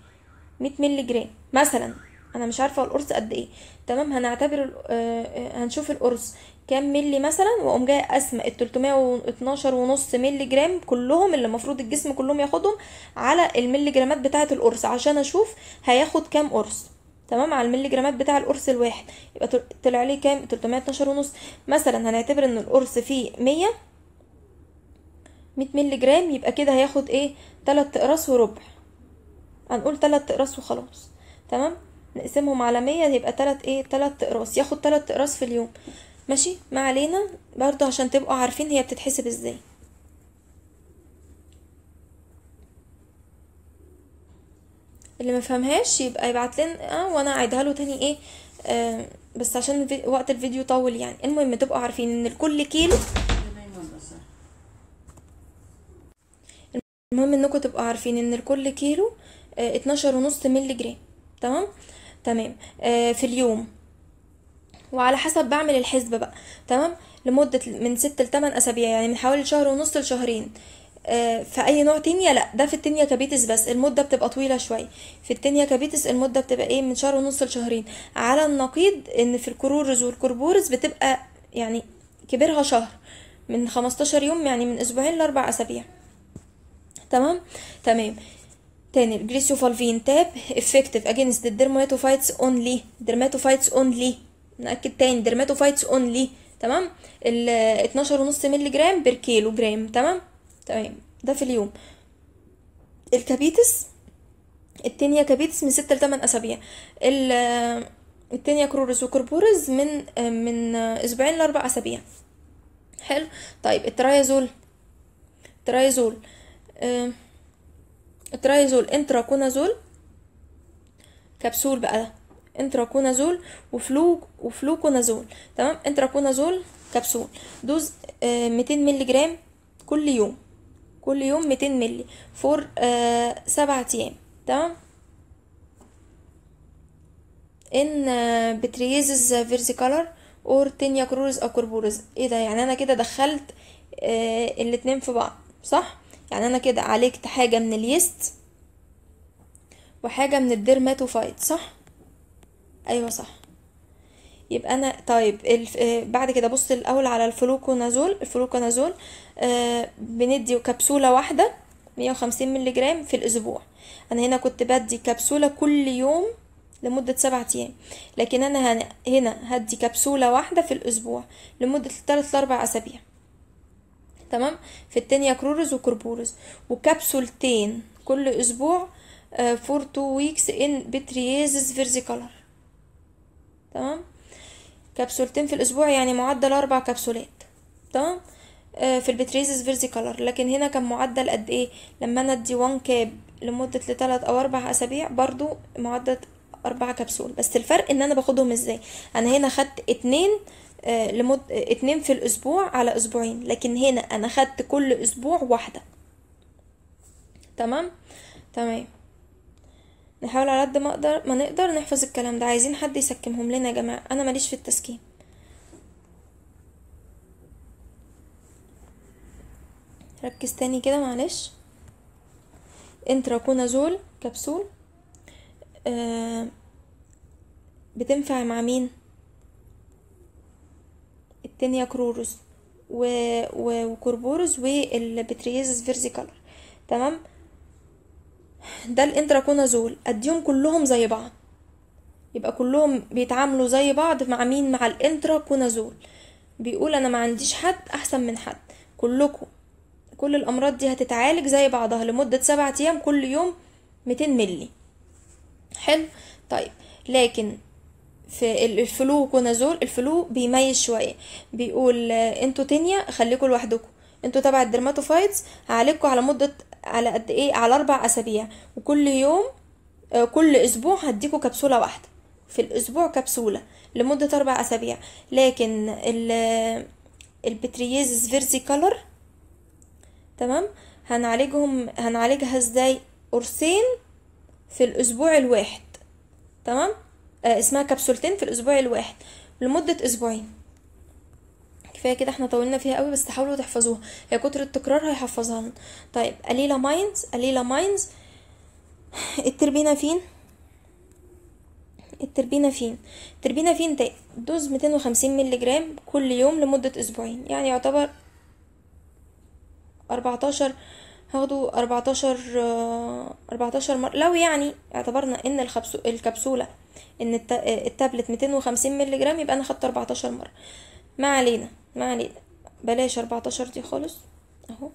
مية ملي جرام مثلا انا مش عارفه القرص قد ايه تمام هنعتبر آه، آه، هنشوف القرص كام ملي مثلا واقوم جاي اسمى ال 312 ونص ملي جرام كلهم اللي المفروض الجسم كلهم ياخدهم على الملي جرامات بتاعه القرص عشان اشوف هياخد كام قرص تمام على الملي جرامات بتاع القرص الواحد يبقى طلع لي كام 312 ونص مثلا هنعتبر ان القرص فيه 100 100 ملي جرام يبقى كده هياخد ايه 3 اقراص وربع هنقول 3 اقراص وخلاص تمام نقسمهم على 100 يبقى 3 ايه 3 اقراص ياخد 3 اقراص في اليوم ماشي ما علينا برضو عشان تبقوا عارفين هي بتتحسب ازاي اللي ما فهمهاش يبقى يبعت لنا آه وانا اعيدها له تاني ايه آه بس عشان وقت الفيديو طول يعني المهم تبقوا عارفين ان لكل كيلو المهم انكم تبقوا عارفين ان لكل كيلو آه، اتناشر ونص مللي جرام تمام تمام آه في اليوم وعلى حسب بعمل الحسبة بقى تمام لمدة من ست لتمن أسابيع يعني من حوالي شهر ونص لشهرين آه، في اي نوع تينيا لا ده في التينيا كابيتس بس المدة بتبقى طويلة شوية في التينيا كابيتس المدة بتبقى ايه من شهر ونص لشهرين على النقيض ان في الكرورز والكربورز بتبقى يعني كبرها شهر من خمستاشر يوم يعني من اسبوعين لاربع اسابيع تمام تمام تاني الجريسيوفالفين تاب افكتيف اجينست الديرماتوفايتس اونلي only اونلي ناكد تاني درماتوفايتس اونلي تمام ال 12 ونص مللي جرام بير كيلو جرام تمام تمام طيب، ده في اليوم الكابيتس التانية كابيتس من ستة لتمن أسابيع ال التانية كرورز وكربورز من من اسبوعين لاربع اسابيع حلو طيب الترايزول الترايزول آه، الترايزول كونازول كبسول بقى ده انتراكونازول وفلوك وفلوكونازول تمام انتراكونازول كبسول دوز 200 آه، مللي جرام كل يوم كل يوم 200 مللي فور آه، سبعة ايام تمام ان آه، بتريزز فيرزيكالر اور تينيا كرورز او ايه ده يعني انا كده دخلت آه الاتنين في بعض صح يعني انا كده عالجت حاجه من اليست وحاجه من الديرماتوفايت صح ايوه صح يبقى انا طيب الف... آه، بعد كده بص الاول على الفلوكونازول الفلوكونازول آه بندي كبسوله واحده 150 مللي جرام في الاسبوع انا هنا كنت بدي كبسوله كل يوم لمدة سبعة أيام لكن أنا هنا هدي كبسولة واحدة في الأسبوع لمدة تلات اربع أسابيع تمام في التانية كرورز وكربورز وكبسولتين كل أسبوع فور تو ويكس إن فيرزي فيرزيكولر تمام كبسولتين في الاسبوع يعني معدل اربع كبسولات تمام آه، في في البتريزس كولر لكن هنا كان معدل قد ايه لما انا ادي 1 كاب لمدة لثلاث او اربع اسابيع برضو معدل اربع كبسول بس الفرق ان انا باخدهم ازاي انا هنا خدت اتنين آه، لمد اتنين في الاسبوع على اسبوعين لكن هنا انا خدت كل اسبوع واحدة تمام تمام نحاول على قد ما اقدر ما نقدر نحفظ الكلام ده عايزين حد يسكمهم لنا يا جماعه انا ماليش في التسكين ركز تاني كده معلش انتراكونازول كبسول آه بتنفع مع مين التنيا كرورس و... و... وكوربورس والبتريزس فيرزيكالر تمام ده الانتراكونازول اديهم كلهم زي بعض يبقى كلهم بيتعاملوا زي بعض مع مين مع الانتراكونازول بيقول انا ما عنديش حد احسن من حد كلكم كل الامراض دي هتتعالج زي بعضها لمده سبعة ايام كل يوم 200 ملي حلو طيب لكن في الفلو كونازول الفلو بيميز شويه بيقول آه، انتوا تانية خليكوا لوحدكم انتوا تبع الدرماتوفايتس هعالجكوا على مده على قد ايه على اربع اسابيع وكل يوم آه، كل اسبوع هديكوا كبسوله واحده في الاسبوع كبسوله لمده اربع اسابيع لكن البترييزز فيرزي كولر تمام هنعالجهم هنعالجها ازاي قرصين في الاسبوع الواحد تمام آه، اسمها كبسولتين في الاسبوع الواحد لمده اسبوعين كفايه كده احنا طولنا فيها قوي بس تحاولوا تحفظوها هي كتر التكرار هيحفظها لنا طيب قليله ماينز قليله ماينز التربينه فين التربينة فين التربينة فين ده طيب، دوز 250 مللي جرام كل يوم لمدة اسبوعين يعني يعتبر 14 هاخده 14 14 مر... لو يعني اعتبرنا ان الخبسو... الكبسولة ان الت... التابلت 250 مللي جرام يبقى انا خدت 14 مرة ما علينا ما علينا بلاش 14 دي خالص اهو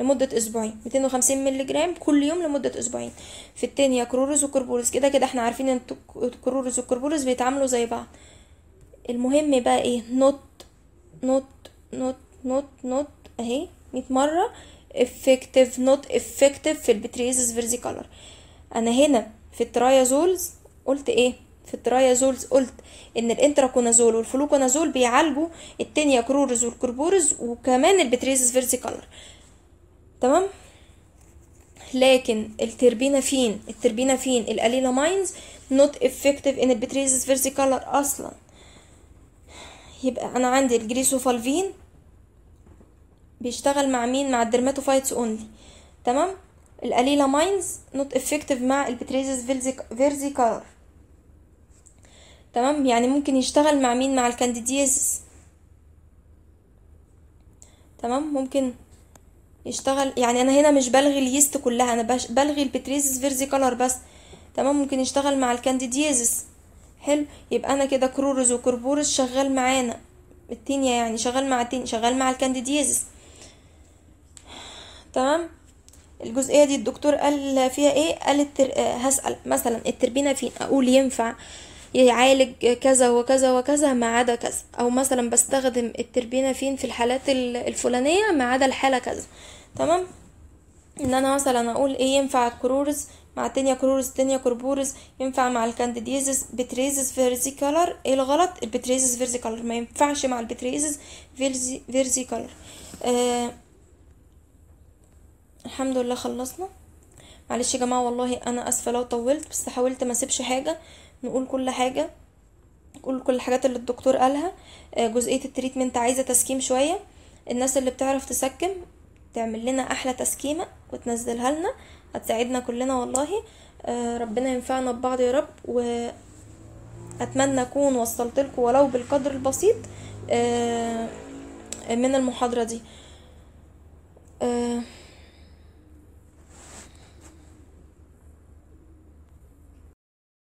لمدة أسبوعين 250 مللي جرام كل يوم لمدة أسبوعين في التانية كرورز وكربولز كده كده احنا عارفين ان كرورز وكربولز بيتعاملوا زي بعض المهم بقى ايه نوت نوت نوت نوت نوت اهي 100 مرة افكتف نوت افكتف في البتريزز فيرزي كولر انا هنا في الترايازولز قلت ايه في الترايازولز قلت ان الانتراكونازول والفلوكونازول بيعالجوا التنيا كرورز والكربورز وكمان البتريزس فيرسيكالر تمام لكن التربينافين التربينافين ماينز نوت افكتيف ان البتريزس فيرسيكالر اصلا يبقى انا عندي الجريسوفالفين بيشتغل مع مين مع الدرماتوفايتس اونلي تمام ماينز نوت افكتيف مع البتريزس فيرزيكالر تمام يعني ممكن يشتغل مع مين مع الكانديديز تمام ممكن يشتغل يعني انا هنا مش بلغي اليست كلها انا بلغي البتريزس كولر بس تمام ممكن يشتغل مع الكانديديزس حلو يبقى انا كده كرورز وكربورز شغال معانا التينيا يعني شغال مع التين شغال مع الكانديديزس تمام الجزئيه دي الدكتور قال فيها ايه قال التر... هسال مثلا التربينه فين اقول ينفع يعالج كذا وكذا وكذا ما عدا كذا او مثلا بستخدم فين في الحالات الفلانيه ما عدا الحاله كذا تمام ان انا مثلا اقول ايه ينفع الكرورز مع تنيا كرورز تنيا كربورز ينفع مع الكانديديزس بتريزس فيرزيكالر ايه الغلط البتريزس فيرزيكالر ما ينفعش مع البتريزس فيرزيكالر آه الحمد لله خلصنا معلش يا جماعه والله انا اسفه لو طولت بس حاولت ما اسيبش حاجه نقول كل حاجه نقول كل الحاجات اللي الدكتور قالها آه، جزئيه التريتمنت عايزه تسكيم شويه الناس اللي بتعرف تسكم تعمل لنا احلى تسكيمه وتنزلها لنا هتساعدنا كلنا والله آه، ربنا ينفعنا ببعض يا رب واتمنى اكون وصلت لكم ولو بالقدر البسيط آه، من المحاضره دي